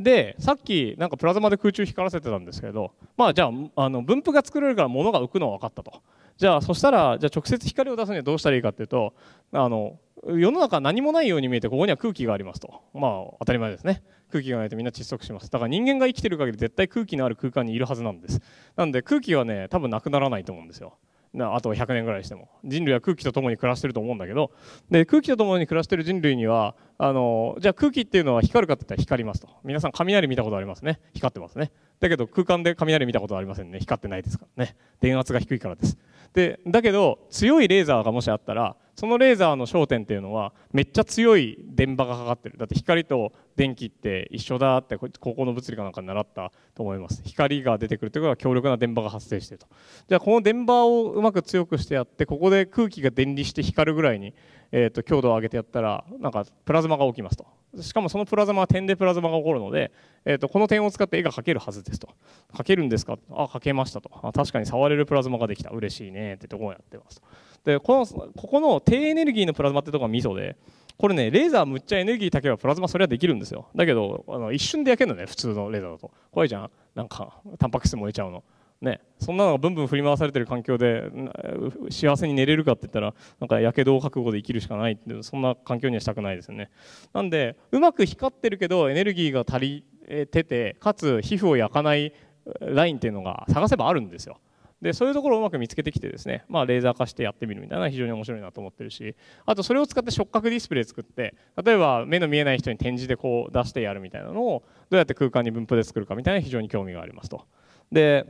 でさっきなんかプラズマで空中光らせてたんですけどまあじゃああの分布が作れるから物が浮くのは分かったとじゃあそしたらじゃあ直接光を出すにはどうしたらいいかっていうとあの世の中何もないように見えてここには空気がありますとまあ当たり前ですね空気がないとみんな窒息しますだから人間が生きてる限り絶対空気のある空間にいるはずなんですなんで空気はね多分なくならないと思うんですよあと100年ぐらいしても人類は空気とともに暮らしてると思うんだけどで空気とともに暮らしてる人類にはあのじゃあ空気っていうのは光るかってったら光りますと皆さん雷見たことありますね光ってますねだけど空間で雷見たことありませんね光ってないですからね電圧が低いからですでだけど強いレーザーがもしあったらそのレーザーの焦点っていうのはめっちゃ強い電波がかかってるだって光と電気って一緒だって高校の物理かなんか習ったと思います光が出てくるということは強力な電波が発生してるとじゃあこの電波をうまく強くしてやってここで空気が電離して光るぐらいにえー、と強度を上げてやったらなんかプラズマが起きますとしかもそのプラズマは点でプラズマが起こるので、えー、とこの点を使って絵が描けるはずですと描けるんですかあ描けましたとあ確かに触れるプラズマができた嬉しいねってとこをやってますとでこのここの低エネルギーのプラズマってとこがミソでこれねレーザーむっちゃエネルギーたけばプラズマそれはできるんですよだけどあの一瞬で焼けるのね普通のレーザーだと怖いじゃんなんかタンパク質燃えちゃうのね、そんなのがブンブン振り回されてる環境で幸せに寝れるかって言ったらなんかやけどを覚悟で生きるしかないってそんな環境にはしたくないですよねなんでうまく光ってるけどエネルギーが足りててかつ皮膚を焼かないラインっていうのが探せばあるんですよでそういうところをうまく見つけてきてですね、まあ、レーザー化してやってみるみたいな非常に面白いなと思ってるしあとそれを使って触覚ディスプレイ作って例えば目の見えない人に展示でこう出してやるみたいなのをどうやって空間に分布で作るかみたいな非常に興味がありますとで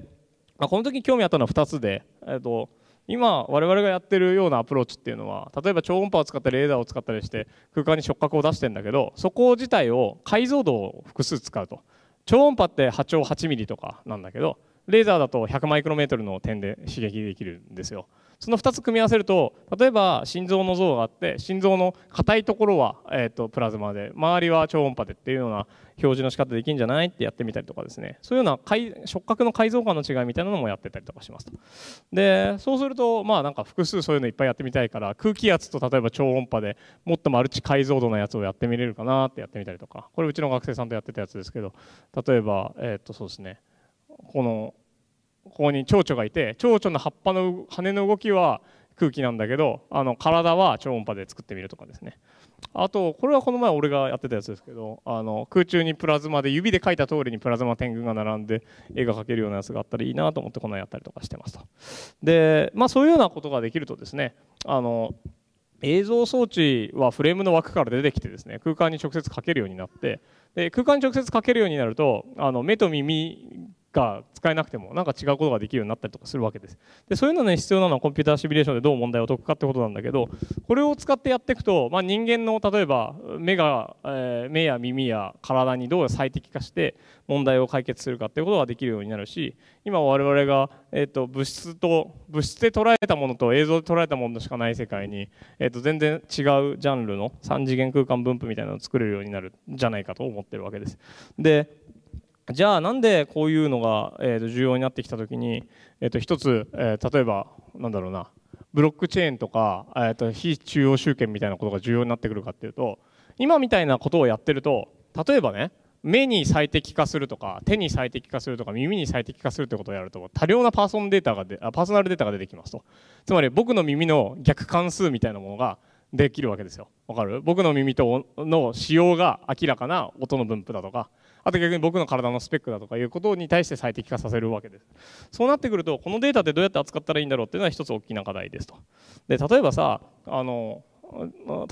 まあ、この時に興味あったのは2つで、えー、と今我々がやってるようなアプローチっていうのは例えば超音波を使ったレーダーを使ったりして空間に触覚を出してんだけどそこ自体を解像度を複数使うと超音波って波長8ミリとかなんだけどレーザーだと100マイクロメートルの点で刺激できるんですよその2つ組み合わせると例えば心臓の像があって心臓の硬いところは、えーと、プラズマで周りは超音波でっていうような表示の仕方できるんじゃないってやってみたりとかですねそういうような触覚の解像感の違いみたいなのもやってたりとかしますとでそうするとまあなんか複数そういうのいっぱいやってみたいから空気圧と例えば超音波でもっとマルチ解像度のやつをやってみれるかなってやってみたりとかこれうちの学生さんとやってたやつですけど例えばえっ、ー、とそうですねこのここに蝶々がいて蝶々の葉っぱの羽の動きは空気なんだけどあの体は超音波で作ってみるとかですねあとこれはこの前俺がやってたやつですけどあの空中にプラズマで指で描いた通りにプラズマ天群が並んで絵が描けるようなやつがあったらいいなと思ってこのやったりとかしてましたでまあそういうようなことができるとですねあの映像装置はフレームの枠から出てきてですね空間に直接かけるようになってで空間に直接かけるようになるとあの目と耳が使えなくてもなんか違うことができるようになったりとかするわけですでそういうのね必要なのはコンピューターシミュレーションでどう問題を解くかってことなんだけどこれを使ってやっていくと、まあ、人間の例えば目が、えー、目や耳や体にどう最適化して問題を解決するかっていうことができるようになるし今我々が、えーと、物質と物質で捉えたものと映像で捉えたものしかない世界に、えーと、と全然違うジャンルの3次元空間分布みたいなのを作れるようになるんじゃないかと思ってるわけです。でじゃあなんでこういうのが、えと重要になってきた時に、えと一つ、えー、例えばなんだろうなブロックチェーンとか、えと非中央集権みたいなことが重要になってくるかっていうと今みたいなことをやってると例えばね目に最適化するとか手に最適化するとか耳に最適化するってことをやると多量なパーソンデータがでパーソナルデータが出てきますとつまり僕の耳の逆関数みたいなものができるわけですよわかる僕の耳との使用が明らかな音の分布だとかあと逆に僕の体のスペックだとかいうことに対して最適化させるわけですそうなってくるとこのデータってどうやって扱ったらいいんだろうっていうのは一つ大きな課題ですとで例えばさあの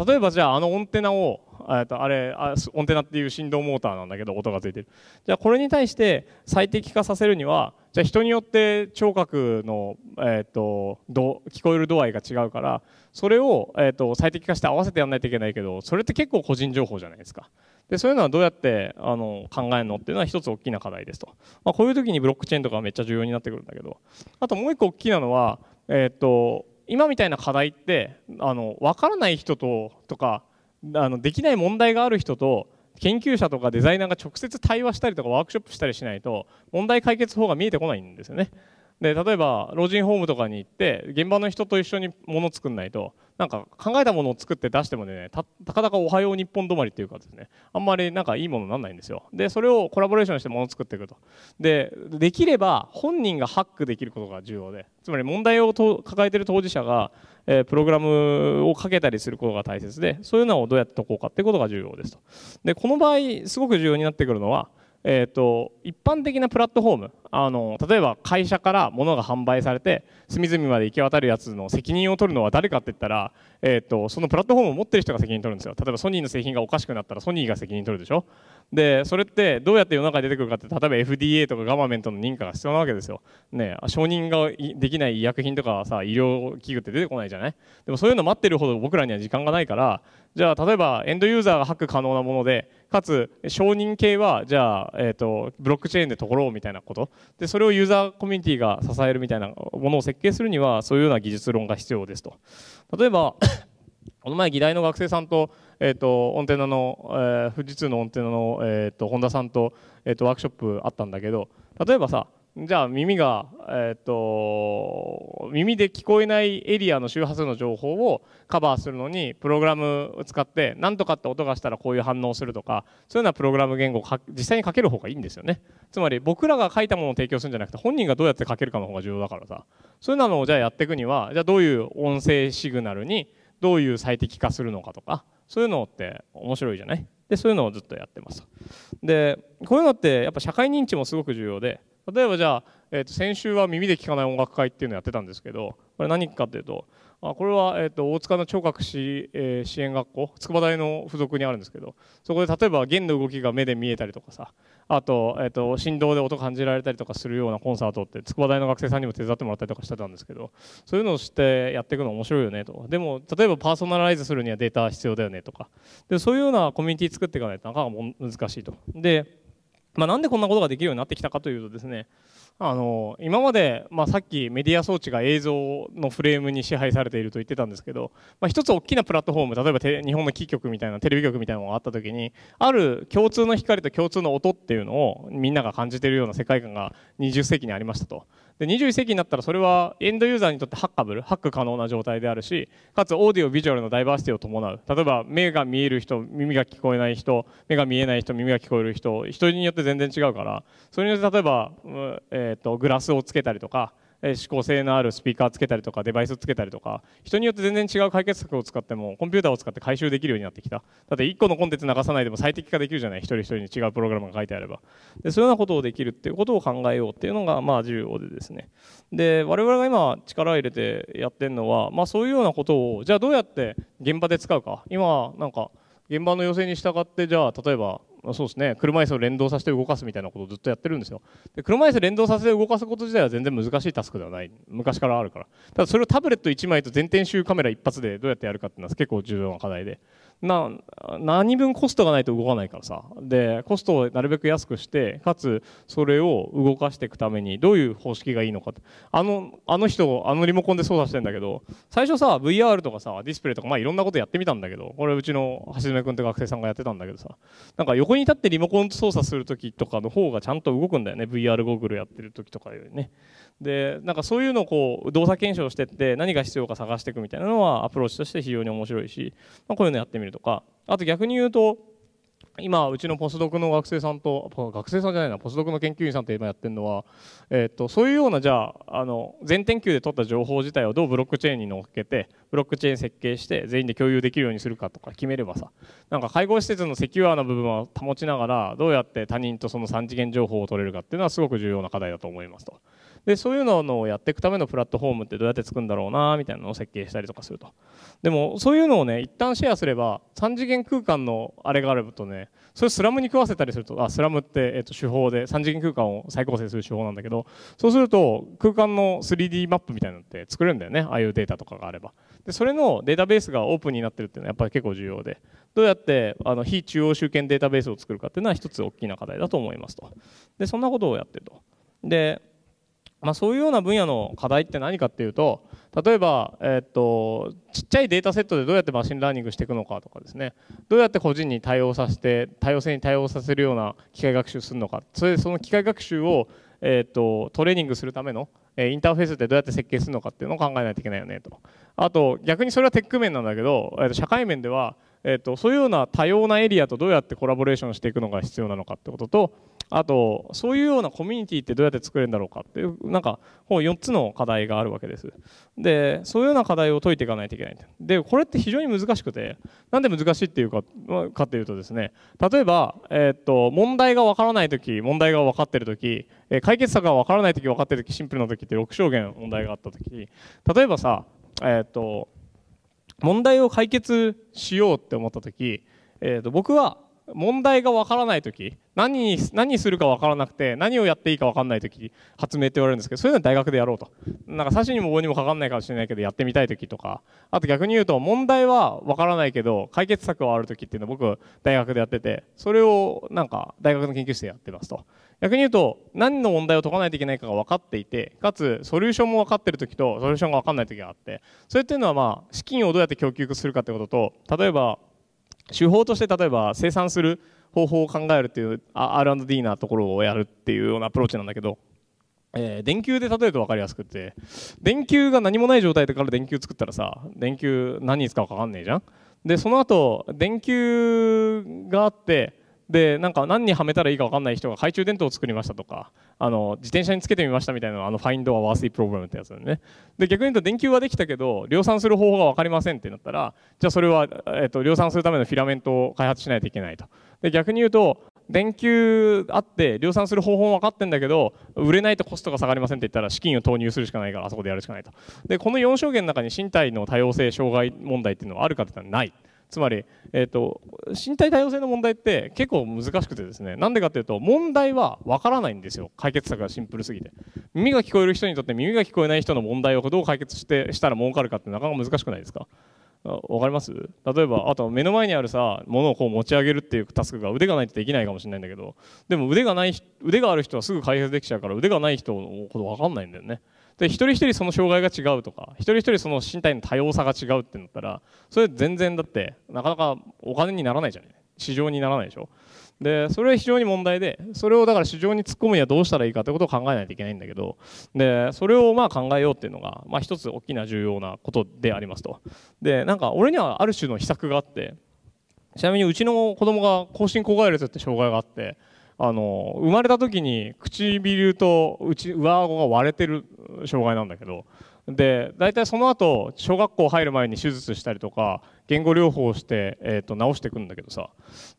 例えばじゃああのオンテナをあれオンテナっていう振動モーターなんだけど音がついてるじゃあこれに対して最適化させるにはじゃあ人によって聴覚の、えーと、聞こえる度合いが違うからそれを、えーと、と最適化して合わせてやんないといけないけどそれって結構個人情報じゃないですかでそういうのはどうやってあの考えるのっていうのは一つ大きな課題ですと、まあ、こういう時にブロックチェーンとかはめっちゃ重要になってくるんだけどあともう一個大きなのは、えー、っと今みたいな課題ってあの分からない人ととかあのできない問題がある人と研究者とかデザイナーが直接対話したりとかワークショップしたりしないと問題解決法が見えてこないんですよね。で例えば老人ホームとかに行って現場の人と一緒にもの作んないとなんか考えたものを作って出してもねたかだか「おはよう日本止まり」っていうかですねあんまりなんかいいものにならないんですよでそれをコラボレーションしてものを作っていくとでできれば本人がハックできることが重要でつまり問題を抱えてる当事者が、えー、プログラムをかけたりすることが大切でそういうのをどうやって解こうかっていうことが重要ですとでこの場合すごく重要になってくるのはえーと、一般的なプラットフォームあの例えば会社から物が販売されて隅々まで行き渡るやつの責任を取るのは誰かって言ったら、えーと、そのプラットフォームを持ってる人が責任取るんですよ例えばソニーの製品がおかしくなったらソニーが責任取るでしょでそれってどうやって世の中に出てくるかって例えば FDA とかガバメントの認可が必要なわけですよ、ね、承認ができない医薬品とかさ医療器具って出てこないじゃないでもそういうの待ってるほど僕らには時間がないからじゃあ例えばエンドユーザーがハック可能なものでかつ承認系はじゃあ、えーと、ブロックチェーンで所こみたいなことでそれをユーザーコミュニティが支えるみたいなものを設計するにはそういうような技術論が必要ですと例えば [coughs] この前議題の学生さんと,、えーと、オンテナの、えー、富士通のオンテナの、えーと、と本田さんと,、えー、とワークショップあったんだけど例えばさじゃあ耳が、えー、っと耳で聞こえないエリアの周波数の情報をカバーするのにプログラムを使って何とかって音がしたらこういう反応をするとかそういうようなプログラム言語を実際に書ける方がいいんですよねつまり僕らが書いたものを提供するんじゃなくて本人がどうやって書けるかの方が重要だからさそういうのをじゃあやっていくにはじゃあどういう音声シグナルにどういう最適化するのかとかそういうのって面白いじゃないでそういうのをずっとやってますでこういうのってやっぱ社会認知もすごく重要で例えばじゃあ、えー、と先週は耳で聞かない音楽会っていうのをやってたんですけどこれ何かっていうとあこれは、えー、と大塚の聴覚え支援学校筑波大の付属にあるんですけどそこで例えば弦の動きが目で見えたりとかさあと,、えー、と振動で音感じられたりとかするようなコンサートって筑波大の学生さんにも手伝ってもらったりとかしてたんですけどそういうのをしてやっていくの面白いよねとでも例えばパーソナライズするにはデータ必要だよねとかでそういうようなコミュニティ作っていかないとなかなか難しいと。でまあ、なんでこんなことができるようになってきたかというとですねあの今まで、まあ、さっきメディア装置が映像のフレームに支配されていると言ってたんですけど、まあ、一つ大きなプラットフォーム例えば日本のキー局みたいなテレビ局みたいなのがあった時にある共通の光と共通の音っていうのをみんなが感じているような世界観が20世紀にありましたと。で21世紀になったらそれはエンドユーザーにとってハッカブルハック可能な状態であるしかつオーディオビジュアルのダイバーシティを伴う例えば目が見える人耳が聞こえない人目が見えない人耳が聞こえる人人によって全然違うからそれによって例えば、えーと、とグラスをつけたりとか指向性のあるスピーカーつけたりとかデバイスつけたりとか人によって全然違う解決策を使ってもコンピューターを使って回収できるようになってきただって1個のコンテンツ流さないでも最適化できるじゃない一人一人に違うプログラムが書いてあればでそういうようなことをできるっていうことを考えようっていうのがまあ重要でですねで我々が今力を入れてやってるのは、まあ、そういうようなことをじゃあどうやって現場で使うか今なんか現場の要請に従ってじゃあ例えばそうですね車椅子を連動させて動かすみたいなことをずっとやってるんですよで車椅子連動させて動かすこと自体は全然難しいタスクではない昔からあるからただそれをタブレット1枚と全天集カメラ一発でどうやってやるかっていうのは結構重要な課題でな何分コストがないと動かないからさでコストをなるべく安くしてかつそれを動かしていくためにどういう方式がいいのかあのあの人あのリモコンで操作してんだけど最初さ VR とかさディスプレイとか、まあ、いろんなことやってみたんだけどこれうちの橋爪君とて学生さんがやってたんだけどさなんか横に立ってリモコン操作する時とかの方がちゃんと動くんだよね VR ゴーグルやってる時とかよりねでなんかそういうのをこう動作検証してって何が必要か探していくみたいなのはアプローチとして非常に面白いし、まあ、こういうのやってみるとかあと逆に言うと今うちのポスドクの学生さんと学生さんじゃないなポスドクの研究員さんと今やってるのは、えー、とそういうようなじゃああの全研究で取った情報自体をどうブロックチェーンに乗っけてブロックチェーン設計して全員で共有できるようにするかとか決めればさなんか介護施設のセキュアな部分は保ちながらどうやって他人とその3次元情報を取れるかっていうのはすごく重要な課題だと思いますと。でそういうのをやっていくためのプラットフォームってどうやって作るんだろうなみたいなのを設計したりとかするとでもそういうのをね一旦シェアすれば3次元空間のあれがあるとねそれスラムに食わせたりするとあスラムって、えー、と手法で3次元空間を再構成する手法なんだけどそうすると空間の 3D マップみたいなのって作れるんだよねああいうデータとかがあればでそれのデータベースがオープンになってるっていうのはやっぱり結構重要でどうやってあの非中央集権データベースを作るかっていうのは一つ大きな課題だと思いますとでそんなことをやってるとでまあ、そういうような分野の課題って何かっていうと例えば、えー、っとちっちゃいデータセットでどうやってマシンラーニングしていくのかとかですねどうやって個人に対応させて多様性に対応させるような機械学習するのかそれでその機械学習を、えー、っとトレーニングするためのインターフェースってどうやって設計するのかっていうのを考えないといけないよねとあと逆にそれはテック面なんだけど社会面ではえっと、そういうような多様なエリアとどうやってコラボレーションしていくのが必要なのかってこととあとそういうようなコミュニティってどうやって作れるんだろうかっていうなんか4つの課題があるわけですでそういうような課題を解いていかないといけないでこれって非常に難しくてなんで難しいっていうかかっていうとですね例えば、えっと、問題が分からない時問題が分かってる時解決策が分からない時分かってる時シンプルな時って6証言問題があった時例えばさえっ、と問題を解決しようって思った時、えー、と僕は問題が分からない時何何するか分からなくて何をやっていいか分からない時発明って言われるんですけどそういうのは大学でやろうとなんか最しにも棒にもかかんないかもしれないけどやってみたい時とかあと逆に言うと問題は分からないけど解決策はある時っていうのを僕大学でやっててそれをなんか大学の研究室でやってますと逆に言うと何の問題を解かないといけないかが分かっていてかつソリューションも分かってる時とソリューションが分かんない時があってそれっていうのはまあ資金をどうやって供給するかってことと例えば手法として例えば生産する方法を考えるっていう R&D なところをやるっていうようなアプローチなんだけどえー、電球で例えると分かりやすくて電球が何もない状態でから電球作ったらさ電球何に使うか分かんねえじゃんでその後電球があってでなんか何にはめたらいいか分かんない人が懐中電灯を作りましたとかあの自転車につけてみましたみたいなあのファインドはワースイプログラムってやつだねで逆に言うと電球はできたけど量産する方法が分かりませんってなったらじゃあそれは、えっと量産するためのフィラメントを開発しないといけないとで逆に言うと電球あって量産する方法も分かってんだけど売れないとコストが下がりませんって言ったら資金を投入するしかないからあそこでやるしかないとでこの4証言の中に身体の多様性障害問題っていうのはあるかって言ったらない。つまり、えーと、身体多様性の問題って結構難しくてですねなんでかっていうと問題は分からないんですよ解決策がシンプルすぎて耳が聞こえる人にとって耳が聞こえない人の問題をどう解決してしたら儲かるかってなかなか難しくないですかわかります例えばあと目の前にあるさ物をこう持ち上げるっていうタスクが腕がないとできないかもしれないんだけどでも腕がない腕がある人はすぐ解決できちゃうから腕がない人のこと分かんないんだよねで一人一人その障害が違うとか一人一人その身体の多様さが違うってなったらそれ全然だってなかなかお金にならないじゃない市場にならないでしょでそれは非常に問題でそれをだから市場に突っ込むにはどうしたらいいかということを考えないといけないんだけどでそれをまあ考えようっていうのが、まあ、一つ大きな重要なことでありますとでなんか俺にはある種の秘策があってちなみにうちの子供が後進子外列って障害があってあの生まれた時に唇と内上顎が割れてる障害なんだけどで大体その後小学校入る前に手術したりとか言語療法をして、えー、と治していくんだけどさ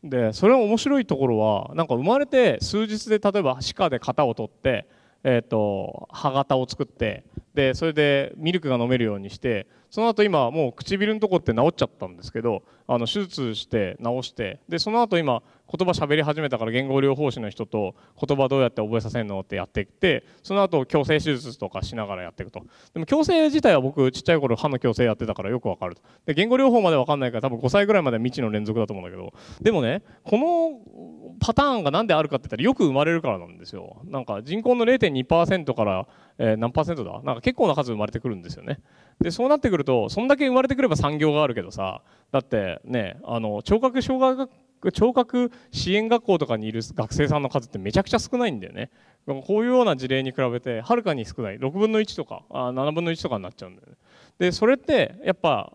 でそれの面白いところはなんか生まれて数日で例えば歯科で型を取って、えー、と歯型を作ってでそれでミルクが飲めるようにしてその後今もう唇のとこって治っちゃったんですけどあの手術して治してでその後今言葉喋り始めたから言語療法士の人と言葉どうやって覚えさせるのってやっていってその後矯正手術とかしながらやっていくとでも矯正自体は僕ちっちゃい頃歯の矯正やってたからよくわかるとで言語療法までわかんないから多分5歳ぐらいまで未知の連続だと思うんだけどでもねこのパターンが何であるかって言ったらよく生まれるからなんですよなんか人口の0.2%から、えー、何パーセントだなんか結構な数生まれてくるんですよねでそうなってくるとそんだけ生まれてくれば産業があるけどさだってねあの聴覚障害聴覚支援学校とかにいる学生さんの数ってめちゃくちゃ少ないんだよねこういうような事例に比べてはるかに少ない6分の1とかあ7分の1とかになっちゃうんだよねでそれってやっぱ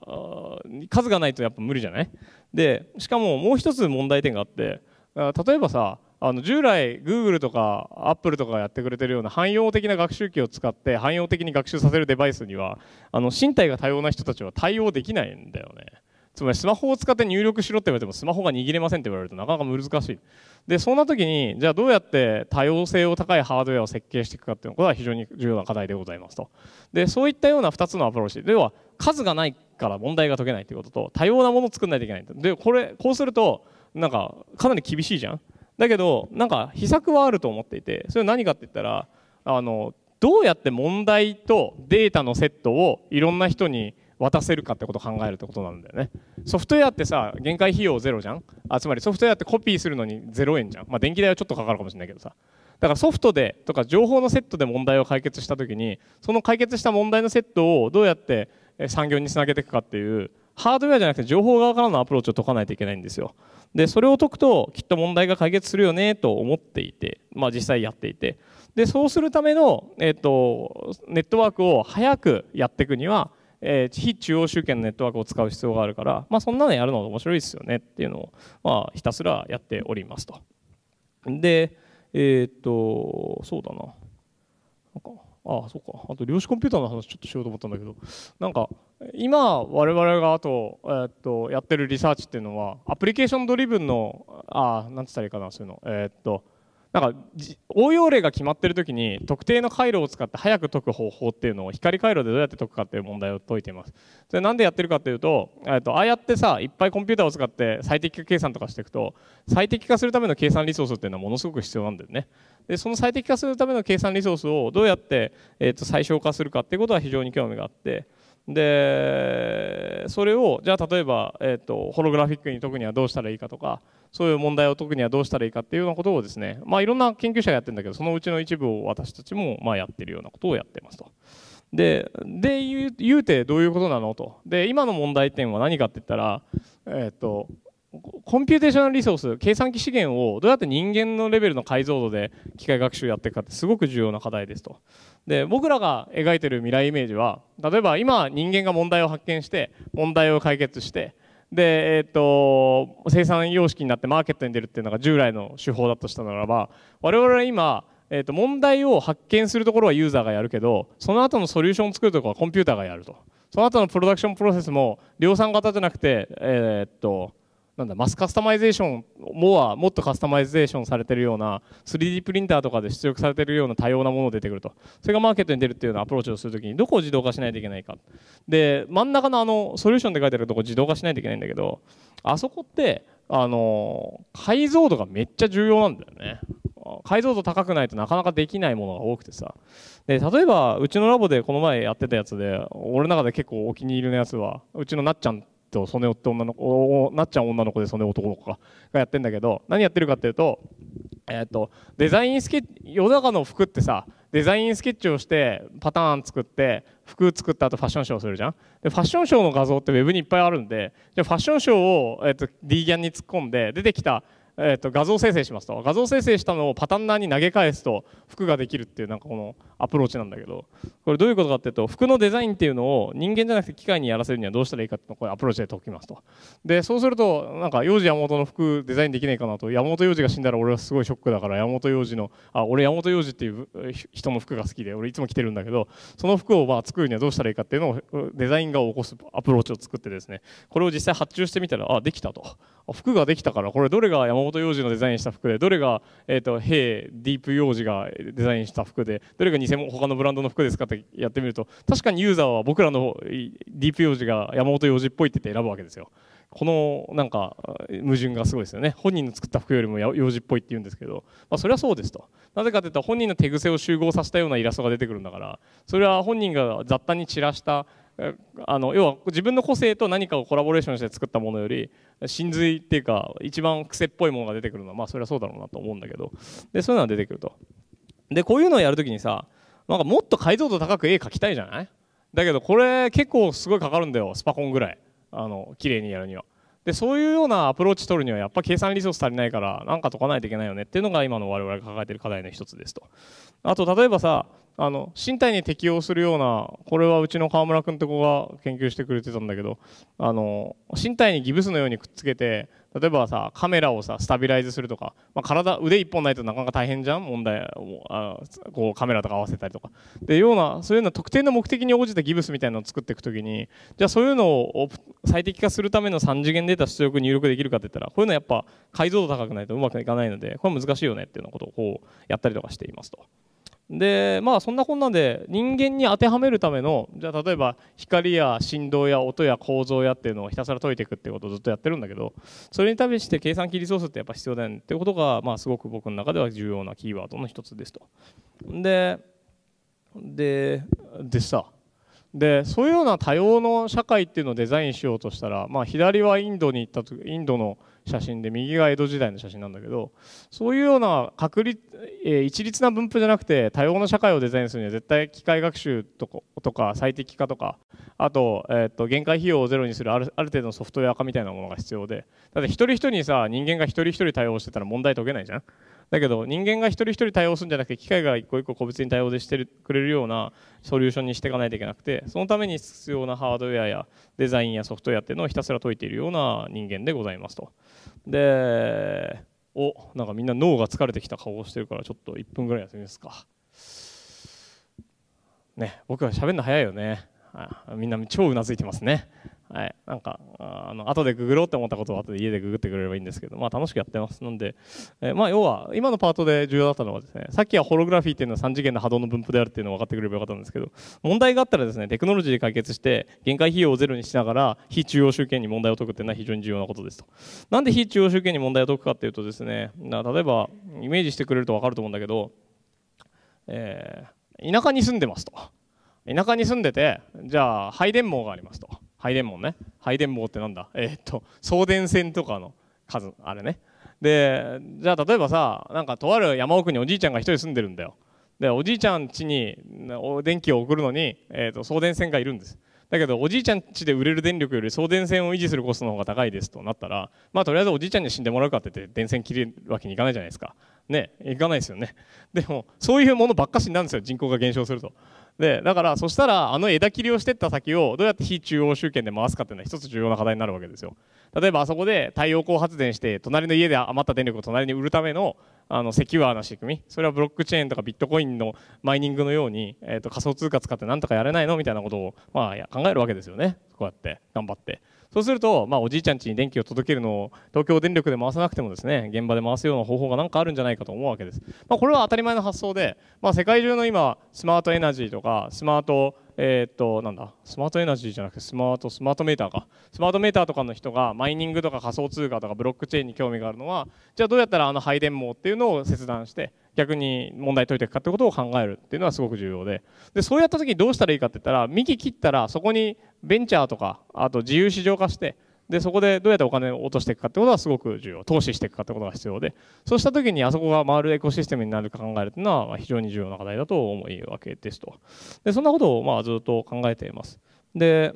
数がないとやっぱ無理じゃないでしかももう一つ問題点があって例えばさあの従来 Google とか Apple とかがやってくれてるような汎用的な学習機を使って汎用的に学習させるデバイスにはあの身体が多様な人たちは対応できないんだよね。つまりスマホを使って入力しろって言われてもスマホが握れませんって言われるとなかなか難しいでそんな時にじゃあどうやって多様性を高いハードウェアを設計していくかっていうことは非常に重要な課題でございますとでそういったような2つのアプローチ要は数がないから問題が解けないということと多様なものを作らないといけないでこれこうするとなんかかなり厳しいじゃんだけどなんか秘策はあると思っていてそれは何かって言ったらあのどうやって問題とデータのセットをいろんな人に渡せるかってことを考えるってことなんだよねソフトウェアってさ限界費用ゼロじゃんあつまりソフトウェアってコピーするのに0円じゃんまあ電気代はちょっとかかるかもしれないけどさだからソフトでとか情報のセットで問題を解決した時にその解決した問題のセットをどうやって産業につなげていくかっていうハードウェアじゃなくて情報側からのアプローチを解かないといけないんですよでそれを解くときっと問題が解決するよねと思っていて、まあ、実際やっていてでそうするための、えーと、とネットワークを早くやっていくにはえー、非中央集権のネットワークを使う必要があるから、まあ、そんなのやるの面白いですよねっていうのを、まあ、ひたすらやっておりますと。で、えー、っと、そうだな。なんかああそうかあと量子コンピューターの話ちょっとしようと思ったんだけどなんか今我々があと,、えっとやってるリサーチっていうのはアプリケーションドリブンのああなんつったらいいかなそういうのえっとなんか応用例が決まってる時に特定の回路を使って早く解く方法っていうのを光回路でどうやって解くかっていう問題を解いていますそれなんでやってるかっていうと,、えとああやってさいっぱいコンピューターを使って最適化計算とかしていくと最適化するための計算リソースっていうのはものすごく必要なんだよねでその最適化するための計算リソースをどうやって、えー、と最小化するかっていうことは非常に興味があってでそれをじゃあ例えば、えーと、ホログラフィックに解くにはどうしたらいいかとかそういう問題を解くにはどうしたらいいかっていうようなことをですね、まあ、いろんな研究者がやってるんだけどそのうちの一部を私たちもまあやってるようなことをやってますと。でで言うてどういうことなのとで今の問題点は何かって言ったら、えーとコンピューテーショナルリソース計算機資源をどうやって人間のレベルの解像度で機械学習やっていくかってすごく重要な課題ですとで僕らが描いてる未来イメージは例えば今人間が問題を発見して問題を解決してで、えーと、生産様式になってマーケットに出るっていうのが従来の手法だとしたならば我々は今、えー、と問題を発見するところはユーザーがやるけどその後のソリューションを作るところはコンピューターがやるとその後のプロダクションプロセスも量産型じゃなくてえー、っとなんだマスカスタマイゼーションもはもっとカスタマイゼーションされてるような 3D プリンターとかで出力されてるような多様なものが出てくるとそれがマーケットに出るっていうようなアプローチをするときにどこを自動化しないといけないかで真ん中のあのソリューションで書いてあるとこ自動化しないといけないんだけどあそこってあの解像度がめっちゃ重要なんだよね解像度高くないとなかなかできないものが多くてさで例えばうちのラボでこの前やってたやつで俺の中で結構お気に入りのやつはうちのなっちゃんとその女の子なっちゃん女の子でその男の子がやってんだけど何やってるかっていうと,、えーと、デザインスケッチ夜中の服ってさデザインスケッチをしてパターン作って服作った後ファッションショーするじゃんでファッションショーの画像ってウェブにいっぱいあるんでじゃファッションショーを、えーと、と D ギャンに突っ込んで出てきたえー、と画像生成しますと画像生成したのをパターンナーに投げ返すと服ができるっていうなんかこのアプローチなんだけどこれどういうことかっていうと服のデザインっていうのを人間じゃなくて機械にやらせるにはどうしたらいいかっていうのをこれアプローチで解きますとでそうするとなんか幼児山本の服デザインできないかなと山本幼児が死んだら俺はすごいショックだから山本幼児のあ俺山本幼児っていう人の服が好きで俺いつも着てるんだけどその服をまあ作るにはどうしたらいいかっていうのをデザインが起こすアプローチを作ってですねこれを実際発注してみたらあできたと服ができたからこれどれが山本洋次のデザインした服でどれが、えーと、ヘイディープ洋次がデザインした服でどれが偽物他のブランドの服ですかってやってみると確かにユーザーは僕らのディープ洋次が山本洋次っぽいって言って選ぶわけですよ。このなんか矛盾がすごいですよね本人の作った服よりも用事っぽいって言うんですけど、まあ、それはそうですとなぜかというと本人の手癖を集合させたようなイラストが出てくるんだからそれは本人が雑多に散らしたあの要は自分の個性と何かをコラボレーションして作ったものより真髄っていうか一番癖っぽいものが出てくるのはまあそれはそうだろうなと思うんだけどでそういうのは出てくるとでこういうのをやるときにさなんかもっと解像度高く絵描きたいじゃないだけどこれ結構すごいかかるんだよスパコンぐらいあの綺麗にやるにはでそういうようなアプローチ取るにはやっぱ計算リソース足りないからなんか解かないといけないよねっていうのが今の我々が抱えてる課題の一つですとあと例えばさあの身体に適応するようなこれはうちの川村君って子が研究してくれてたんだけどあの身体にギブスのようにくっつけて例えばさカメラをさスタビライズするとか、まあ、体腕1本ないとなかなか大変じゃん問題あこうカメラとか合わせたりとかでようなそういうような特定の目的に応じたギブスみたいなのを作っていく時にじゃあそういうのを最適化するための3次元データ出力入力できるかっていったらこういうのはやっぱ解像度高くないとうまくいかないのでこれ難しいよねっていうようなことをこうやったりとかしていますと。でまあそんなこんなんで人間に当てはめるためのじゃあ例えば光や振動や音や構造やっていうのをひたすら解いていくっていうことをずっとやってるんだけどそれに対して計算機リソースってやっぱ必要だよねっていうことが、まあ、すごく僕の中では重要なキーワードの一つですと。でででさでそういうような多様の社会っていうのをデザインしようとしたら、まあ、左はインドに行ったインドの写真で右が江戸時代の写真なんだけどそういうような確率、えー、一律な分布じゃなくて多様な社会をデザインするには絶対機械学習とかとか最適化とかあと,、えーと、限界費用をゼロにするあるある程度のソフトウェア化みたいなものが必要でだって一人一人にさ人間が一人一人対応してたら問題解けないじゃん。だけど人間が一人一人対応するんじゃなくて機械が一個一個個別に対応してくれるようなソリューションにしていかないといけなくてそのために必要なハードウェアやデザインやソフトウェアっていうのをひたすら解いているような人間でございますと。でおなんかみんな脳が疲れてきた顔をしてるからちょっと1分ぐらい休みますか。ね僕は喋るの早いよね。みんな超うなずいてますね。はい、なんかあの後でググろうって思ったことは後で家でググってくれればいいんですけど、まあ、楽しくやってますなんで、えー、まあ、要は今のパートで重要だったのはですねさっきはホログラフィーっていうのは3次元の波動の分布であるっていうのを分かってくれればよかったんですけど問題があったらですねテクノロジーで解決して限界費用をゼロにしながら非中央集権に問題を解くっていうのは非常に重要なことですとなんで非中央集権に問題を解くかっていうとですね例えばイメージしてくれると分かると思うんだけど、えー、田舎に住んでますと田舎に住んでてじゃあ配電網がありますと。配電網ね配電網ってなんだ [laughs] えー、っと送電線とかの数あれねでじゃあ例えばさなんかとある山奥におじいちゃんが1人住んでるんだよでおじいちゃん家に電気を送るのに、えー、と送電線がいるんですだけどおじいちゃん家で売れる電力より送電線を維持するコストの方が高いですとなったらまあとりあえずおじいちゃんに死んでもらうかって言って電線切れるわけにいかないじゃないですかねいかないですよねでもそういうものばっかしになるんですよ人口が減少するとでだからそしたらあの枝切りをしてった先をどうやって非中央集権で回すかっていうのは一つ重要な課題になるわけですよ例えばあそこで太陽光発電して隣の家で余った電力を隣に売るためのあのセキュアな仕組みそれはブロックチェーンとかビットコインのマイニングのように、えー、と仮想通貨使ってなんとかやれないのみたいなことを、まあ、考えるわけですよねこうやって頑張って。そうすると、まあ、おじいちゃん家に電気を届けるのを東京電力で回さなくてもですね現場で回すような方法が何かあるんじゃないかと思うわけです、まあ、これは当たり前の発想で、まあ、世界中の今スマートエナジーとかスマートえっ、と、なんだ、スマートエナジーじゃなくてスマート、スマートメーターか。スマートメーターとかの人がマイニングとか仮想通貨とかブロックチェーンに興味があるのは、じゃあどうやったらあの配電網っていうのを切断して、逆に問題解いていくかってことを考えるっていうのはすごく重要ででそうやった時にどうしたらいいかって言ったら幹切ったらそこにベンチャーとかあと自由市場化してでそこでどうやってお金を落としていくかってことはすごく重要投資していくかってことが必要でそうした時にあそこが回るエコシステムになるか考えるというのは非常に重要な課題だと思いわけですとでそんなことをまあずっと考えていますで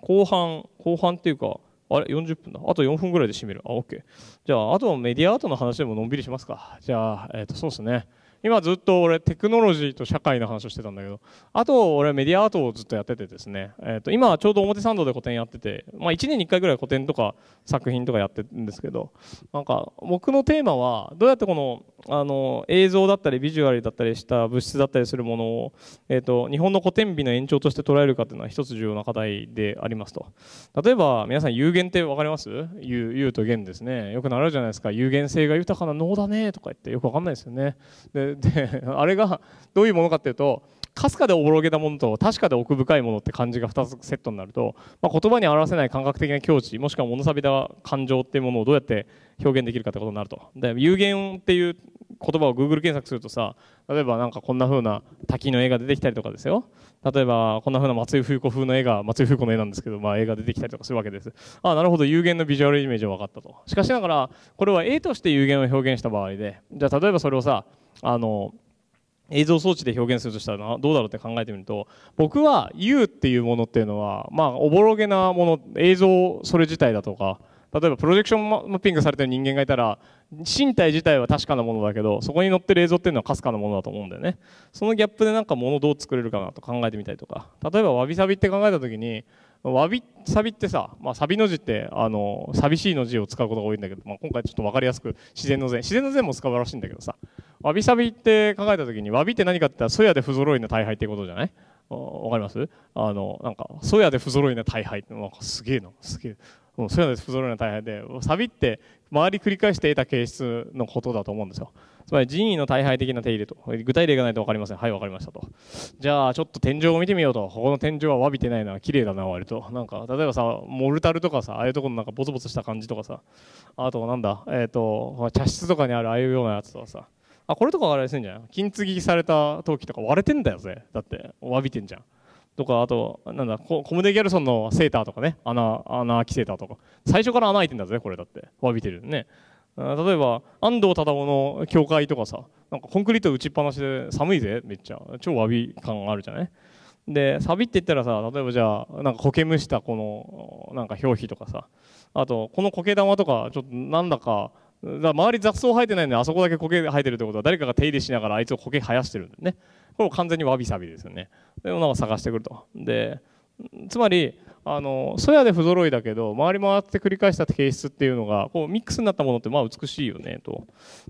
後半後半っていうかあれ40分だあと4分ぐらいで締めるあ OK じゃああとメディアアートの話でものんびりしますかじゃあ、えーと、とそうですね今ずっと俺テクノロジーと社会の話をしてたんだけどあと俺メディアアートをずっとやっててですね、えー、と今ちょうど表参道で個展やってて、まあ、1年に1回ぐらい個展とか作品とかやってるんですけどなんか僕のテーマはどうやってこのあの映像だったりビジュアルだったりした物質だったりするものを、えー、と日本の古典美の延長として捉えるかっていうのは一つ重要な課題でありますと例えば皆さん有限って分かります有有と限ですねよくなるじゃないですか有限性が豊かな能だねとか言ってよく分かんないですよねでであれがどういうものかっていうとかすかでおぼろげなものと確かで奥深いものって感じが2つセットになると、まあ、言葉に表せない感覚的な境地もしくは物寂た感情っていうものをどうやって表現できるかってことになるとで有限っていう言葉を Google 検索するとさ例えばなんかこんな風な滝の絵が出てきたりとかですよ例えばこんな風な松井冬子風の絵が松井冬子の絵なんですけど、まあ、絵が出てきたりとかするわけですああなるほど有限のビジュアルイメージは分かったとしかしながらこれは絵として有限を表現した場合でじゃあ例えばそれをさあの映像装置で表現するとしたらどうだろうって考えてみると僕は U っていうものっていうのはまあおぼろげなもの映像それ自体だとか例えばプロジェクションマッピングされてる人間がいたら身体自体は確かなものだけどそこに載ってる映像っていうのはかすかなものだと思うんだよねそのギャップでなんかものどう作れるかなと考えてみたりとか例えばわびさびって考えた時にわびさびってさ、まあ、サビの字ってあの寂しいの字を使うことが多いんだけど、まあ、今回ちょっと分かりやすく自然の善自然の善も使うらしいんだけどさわびさびって考えた時にわびって何かって言ったらそやで不揃いの大敗ってことじゃないわかりますあのなんかそやで不揃いな大敗ってすげえなすげえもうそやで不揃いな大敗でサビって回り繰り返して得た形質のことだと思うんですよつまり人為の大敗的な手入れと具体例がないと分かりませんはい分かりましたとじゃあちょっと天井を見てみようとここの天井はわびてないな綺麗だな割となんか例えばさモルタルとかさああいうとこのなんかボツボツした感じとかさあとなんだえっ、ー、と茶室とかにあるああいうようなやつとかさあこれとかあれすんじゃん金継ぎされた陶器とか割れてんだよぜだって詫びてんじゃんとかあとなんだコムデ・ギャルソンのセーターとかね穴穴開きセーターとか最初から穴開いてんだぜこれだって詫びてるね例えば安藤忠雄の教会とかさなんかコンクリート打ちっぱなしで寒いぜめっちゃ超詫び感あるじゃないで錆びって言ったらさ例えばじゃあなんか苔むしたこのなんか表皮とかさあとこの苔玉とかちょっとなんだかだ周り雑草生えてないのであそこだけ苔生えてるってことは誰かが手入れしながらあいつを苔生やしてるんでねこれも完全にわびさびですよねで女を探してくるとでつまりあのそやで不揃いだけど回り回って繰り返した形質っていうのがこうミックスになったものってまあ美しいよねと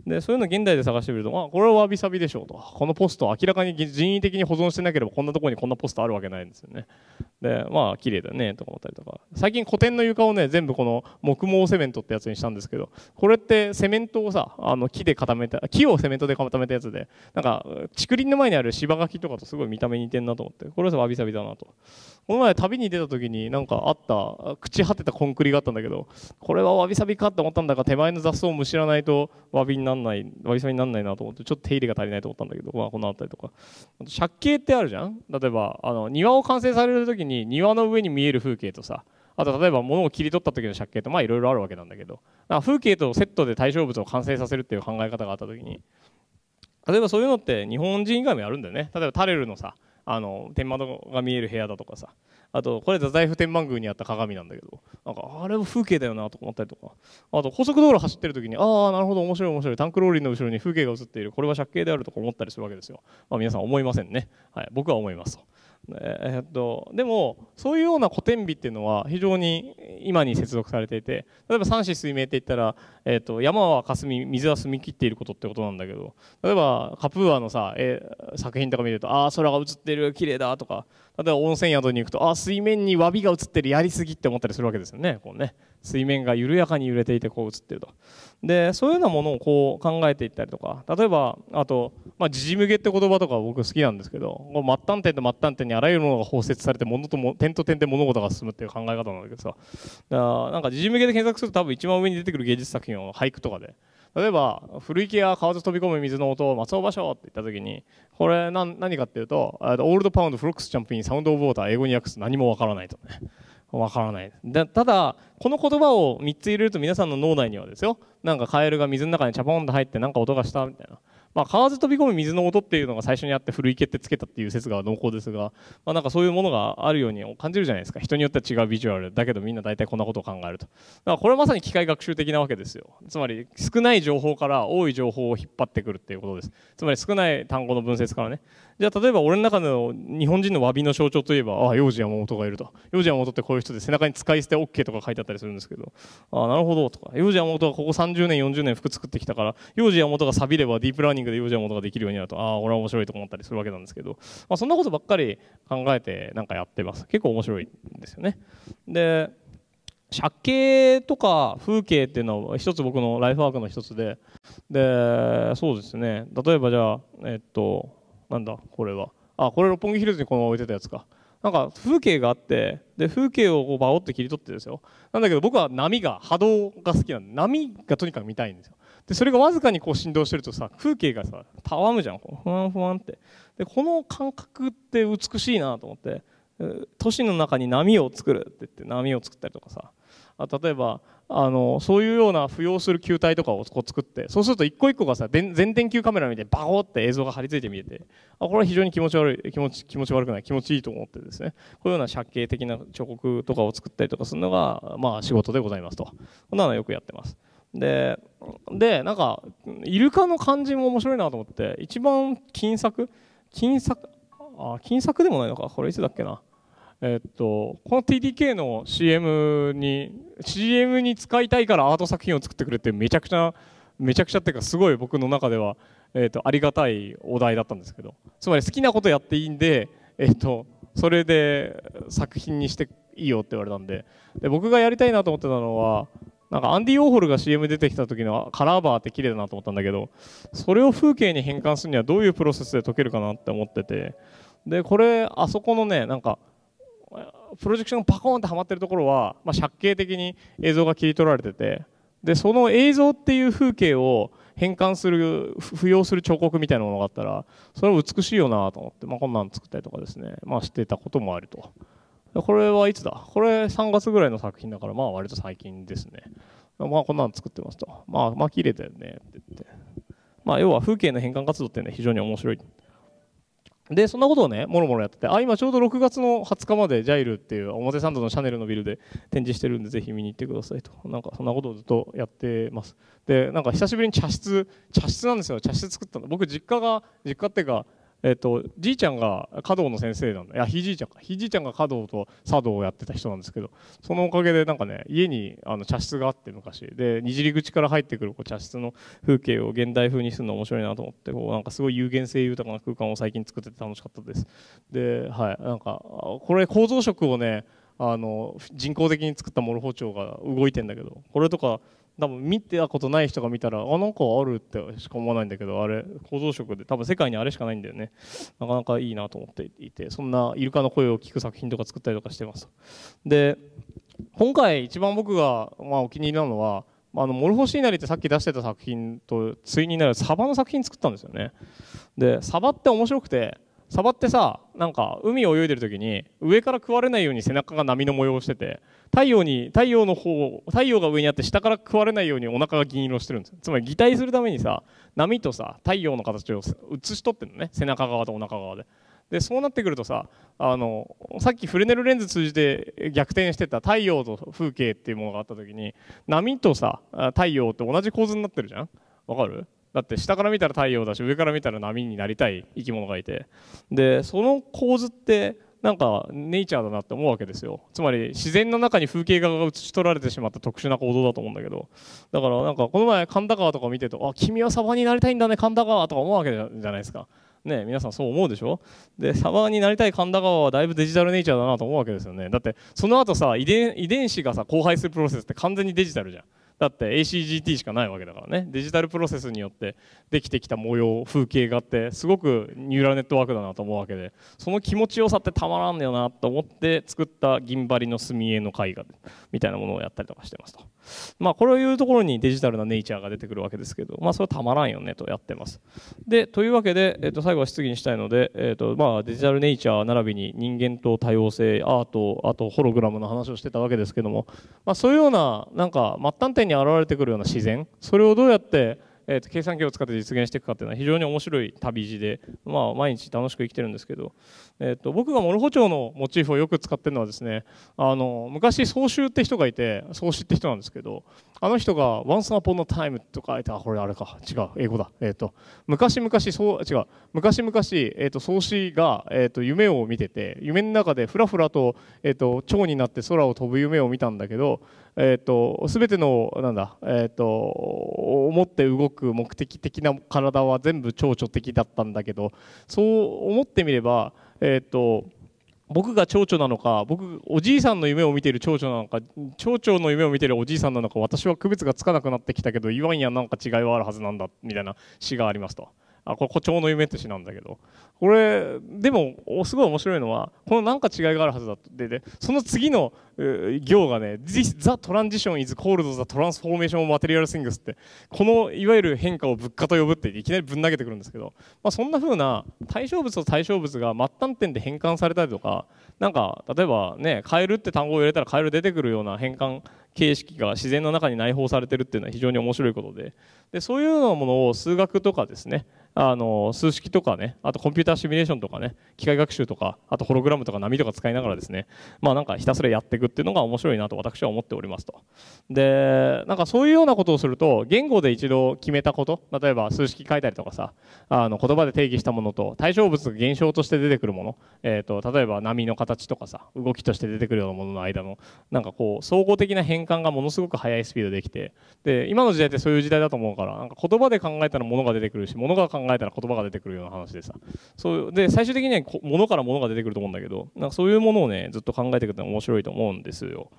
でそういうの現代で探してみるとあこれはわびさびでしょうとこのポスト明らかに人為的に保存してなければこんなところにこんなポストあるわけないんですよねでまあ綺麗だねとか思ったりとか最近古典の床をね全部この木毛セメントってやつにしたんですけどこれってセメントをさあの木で固めた木をセメントで固めたやつでなんか竹林の前にある芝垣とかとすごい見た目似てんなと思ってこれはわびさびだなとこの前旅に出た時にになんかあった朽ち果てたコンクリがあったんだけどこれはわびさびかって思ったんだが手前の雑草をむしらないとわびになんないわびさびになんないなと思ってちょっと手入れが足りないと思ったんだけど、まあ、この辺りとか借景ってあるじゃん例えばあの庭を完成される時に庭の上に見える風景とさあと例えば物を切り取った時の借景とまあいろいろあるわけなんだけど風景とセットで対象物を完成させるっていう考え方があった時に例えばそういうのって日本人以外もやるんだよね例えばタレルのさあの天窓が見える部屋だとかさあとこれ太宰府天満宮にあった鏡なんだけどなんかあれも風景だよなと思ったりとかあと高速道路走ってる時にああなるほど面白い面白いタンクローリーの後ろに風景が映っているこれは借景であるとか思ったりするわけですよ、まあ、皆さん思いませんね、はい、僕は思いますと。えー、っとでもそういうような古典美っていうのは非常に今に接続されていて例えば三子水明って言ったら、えー、っと山は霞水は澄み切っていることってことなんだけど例えばカプーアのさ、えー、作品とか見るとああ空が映ってる綺麗だとか例えば温泉宿に行くとあ水面にわびが映ってるやりすぎって思ったりするわけですよねこうね水面が緩やかに揺れていてこう映ってるとでそういうようなものをこう考えていったりとか例えばあと「まあ、時事無下」って言葉とか僕好きなんですけど末端点と末端点にあらゆるものが包摂されて物とも点と点で物事が進むっていう考え方なんだけどさだからなんか時事無けで検索すると多分一番上に出てくる芸術作品を俳句とかで。例えば古池や川津飛び込む水の音を松尾芭蕉って言った時にこれ何何かっていうと、オールドパウンド、フロックスチャンピン、サウンド・オブ・ウォーター、英語に訳すと何もわからないとね。わからないでただこの言葉を3つ入れると皆さんの脳内にはですよなんかカエルが水の中にチャポンと入ってなんか音がしたみたいなまあ、川津飛び込む水の音っていうのが最初にあって古池ってつけたっていう説が濃厚ですが、まあ、なんかそういうものがあるように感じるじゃないですか人によっては違うビジュアルだけどみんな大体こんなことを考えるとだからこれはまさに機械学習的なわけですよつまり少ない情報から多い情報を引っ張ってくるっていうことですつまり少ない単語の分節からねじゃあ例えば俺の中の日本人の詫びの象徴といえばああ幼児山本がいると幼児山本ってこういう人で背中に使い捨て OK とか書いてあったりするんですけどああなるほどとか幼児山本がここ30年40年服作ってきたから幼児山本が錆びればディープラーニングで幼児山本ができるようになるとああ俺は面白いと思ったりするわけなんですけど、まあ、そんなことばっかり考えてなんかやってます結構面白いんですよねで借景とか風景っていうのは一つ僕のライフワークの一つででそうですね例えばじゃあえっとなんだこれはあこれ六本木ヒルズにこのまま置いてたやつかなんか風景があってで風景をこうバオって切り取ってですよなんだけど僕は波が波動が好きなんで波がとにかく見たいんですよでそれがわずかにこう振動してるとさ風景がさたわむじゃんふわんふわんってでこの感覚って美しいなと思って都市の中に波を作るって言って波を作ったりとかさ例えばあのそういうような浮揚する球体とかをこう作ってそうすると一個一個がさ全電球カメラみたいにバコって映像が張り付いて見えてあこれは非常に気持ち悪い気持ち気持ち悪くない気持ちいいと思ってですねこういうような借景的な彫刻とかを作ったりとかするのが、まあ、仕事でございますとそんなのよくやってます。ででなんかイルカの感じも面白いなと思って一番金作金作あ金作でもないのかこれいつだっけなえっと、この TDK の CM に CM に使いたいからアート作品を作ってくれってめちゃくちゃめちゃくちゃっていうかすごい僕の中では、えっと、ありがたいお題だったんですけどつまり好きなことやっていいんで、えっと、それで作品にしていいよって言われたんでで僕がやりたいなと思ってたのはなんかアンディ・オーホルが CM 出てきた時のカラーバーって綺麗だなと思ったんだけどそれを風景に変換するにはどういうプロセスで解けるかなって思っててでこれあそこのねなんかプロジェクションがパコーンってはまってるところは、まあ、借景的に映像が切り取られててでその映像っていう風景を変換する扶養する彫刻みたいなものがあったらそれは美しいよなと思って、まあ、こんなの作ったりとかですね、まあ、してたこともあるとこれはいつだこれ3月ぐらいの作品だからまあ割と最近ですねまあこんなの作ってますとまあまあ綺麗だよねって言ってまあ要は風景の変換活動ってね非常に面白いでそんなことをねもろもろやっててあ今ちょうど6月の20日までジャイルっていう表参道のシャネルのビルで展示してるんでぜひ見に行ってくださいとなんかそんなことをずっとやってますでなんか久しぶりに茶室茶室なんですよ茶室作ったの僕実家が実家っていうかえっと、じいちゃんが華道の先生なんだいやひじいちゃんかひじいちゃんが華道と茶道をやってた人なんですけどそのおかげでなんかね家にあの茶室があって昔でにじり口から入ってくるこう茶室の風景を現代風にするの面白いなと思ってこうなんかすごい有限性豊かな空間を最近作ってて楽しかったですではいなんかこれ構造色をねあの人工的に作ったモル包丁が動いてんだけどこれとか多分見てたことない人が見たらあなんかあるってしか思わないんだけどあれ構造色で多分世界にあれしかないんだよねなかなかいいなと思っていてそんなイルカの声を聞く作品とか作ったりとかしてますで今回一番僕が、まあ、お気に入りなのはあのモルフォシーナリってさっき出してた作品と対になるサバの作品作ったんですよねでサバって面白くてサバってさなんか海を泳いでる時に上から食われないように背中が波の模様をしてて太陽に太陽の方太陽が上にあって下から食われないようにお腹が銀色してるんですつまり擬態するためにさ波とさ太陽の形を写し取ってるのね背中側とお腹側で。でそうなってくるとさあのさっきフレネルレンズ通じて逆転してた太陽と風景っていうものがあった時に波とさ太陽って同じ構図になってるじゃんわかるだって下から見たら太陽だし上から見たら波になりたい生き物がいてでその構図ってなんかネイチャーだなって思うわけですよつまり自然の中に風景画が映し取られてしまった特殊な行動だと思うんだけどだからなんかこの前神田川とか見てるとあ君はサバになりたいんだね神田川とか思うわけじゃないですかね皆さんそう思うでしょでサバになりたい神田川はだいぶデジタルネイチャーだなと思うわけですよねだってその後さ遺伝遺伝子がさ交配するプロセスって完全にデジタルじゃんだって ACGT しかないわけだからねデジタルプロセスによってできてきた模様風景があってすごくニューラルネットワークだなと思うわけでその気持ちよさってたまらんのよなと思って作った銀張りの墨絵の絵画みたいなものをやったりとかしてますと。まあ、これを言うところにデジタルなネイチャーが出てくるわけですけど、まあ、それはたまらんよねとやってます。でというわけで、えー、と最後は質疑にしたいので、えーとまあ、デジタルネイチャー並びに人間と多様性アートあとホログラムの話をしてたわけですけども、まあ、そういうようななんか末端点に現れてくるような自然それをどうやってえー、と計算機を使って実現していくかっていうのは非常に面白い旅路で、まあ、毎日楽しく生きてるんですけど、えー、と僕がモルホチョウのモチーフをよく使ってるのはですねあの昔総集って人がいて総集って人なんですけどあの人が「Once Upon a Time」とか書いてあこれあれか違う英語だ、えーと、昔々そう違う昔々、えー、と総集が、えー、と夢を見てて夢の中でふらふらと,、えー、と蝶になって空を飛ぶ夢を見たんだけどえーと、全てのなんだ、えーと、思って動く目的的な体は全部蝶々的だったんだけどそう思ってみれば、えーと、と僕が蝶々なのか僕おじいさんの夢を見ている蝶々なのか蝶々の夢を見ているおじいさんなのか私は区別がつかなくなってきたけど言わんやなんか違いはあるはずなんだみたいな詩がありますと。あこれ誇張の夢って詩なんだけどこれでもすごい面白いのはこのなんか違いがあるはずだってでその次の行がね「This, the transition is called the transformation of material things」ってこのいわゆる変化を物価と呼ぶっていきなりぶん投げてくるんですけど、まあ、そんな風な対象物と対象物が末端点で変換されたりとかなんか例えばね「カエル」って単語を入れたらカエル出てくるような変換形式が自然の中に内包されてるっていうのは非常に面白いことででそういうようなものを数学とかですねあの数式とかねあとコンピューターシミュレーションとかね機械学習とかあとホログラムとか波とか使いながらですねまあなんかひたすらやっていくっていうのが面白いなと私は思っておりますとでなんかそういうようなことをすると言語で一度決めたこと例えば数式書いたりとかさあの言葉で定義したものと対象物が現象として出てくるもの、えーと、例えば波の形とかさ動きとして出てくるようなものの間のなんかこう総合的な変換がものすごく速いスピードできてで今の時代ってそういう時代だと思うからなんか言葉で考えたらものが出てくるし物が考ええたら言葉が出てくるような話でさそうで最終的には物から物が出てくると思うんだけどなんかそういうものをねずっと考えていくのは面白いと思うんですよ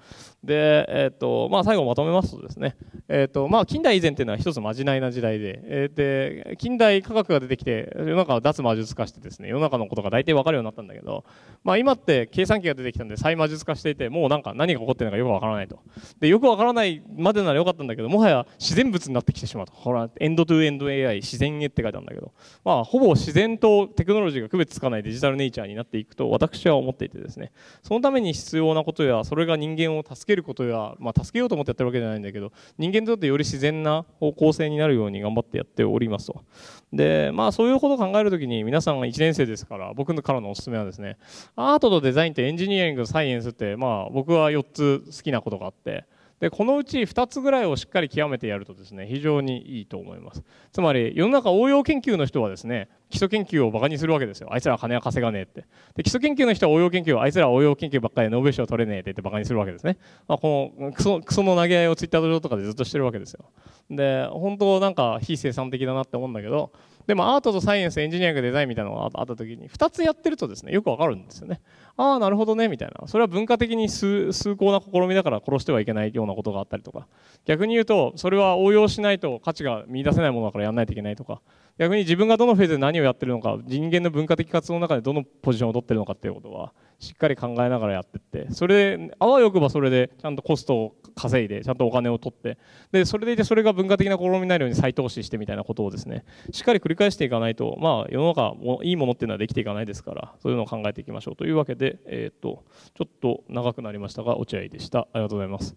で、えっ、ー、とまあ、最後まとめますとですね、えっ、ー、とまあ、近代以前っていうのは一つまじないな時代で,、えー、で近代科学が出てきて世の中は脱魔術化してですね世の中のことが大体分かるようになったんだけど、まあ、今って計算機が出てきたんで再魔術化していてもうなんか何が起こってるのかよく分からないとでよく分からないまでならよかったんだけどもはや自然物になってきてしまうとほらエンドトゥエンド AI 自然へって書いてあるんだけどけど、まあ、ほぼ自然とテクノロジーが区別つかないデジタルネイチャーになっていくと私は思っていてですねそのために必要なことやそれが人間を助けることや、まあ、助けようと思ってやってるわけじゃないんだけど人間にとってより自然な方向性になるように頑張ってやっておりますとで、まあ、そういうことを考えるときに皆さんが1年生ですから僕からのおすすめはですねアートとデザインとエンジニアリングとサイエンスって、まあ、僕は4つ好きなことがあって。でこのうち2つぐらいをしっかり極めてやるとですね非常にいいと思いますつまり世の中応用研究の人はですね基礎研究をバカにするわけですよあいつらは金は稼がねえってで基礎研究の人は応用研究あいつらは応用研究ばっかりでノーベル賞取れねえって言ってバカにするわけですね、まあ、このクソクソの投げ合いをツイッター上とかでずっとしてるわけですよで本当なんか非生産的だなって思うんだけどでもアートとサイエンスエンジニアリングデザインみたいなのがあった時に2つやってるとですねよくわかるんですよねああなるほどねみたいなそれは文化的に崇高な試みだから殺してはいけないようなことがあったりとか逆に言うとそれは応用しないと価値が見いだせないものだからやんないといけないとか逆に自分がどのフェーズで何をやってるのか人間の文化的活動の中でどのポジションを取ってるのかっていうことはしっかり考えながらやってってそれであわよくばそれでちゃんとコストを稼いでちゃんとお金を取ってでそれでいてそれが文化的な試みになるように再投資してみたいなことをですねしっかり繰り返していかないとまあ世の中もいいものっていうのはできていかないですからそういうのを考えていきましょうというわけでえっ、とちょっと長くなりましたが落合でしたありがとうございます。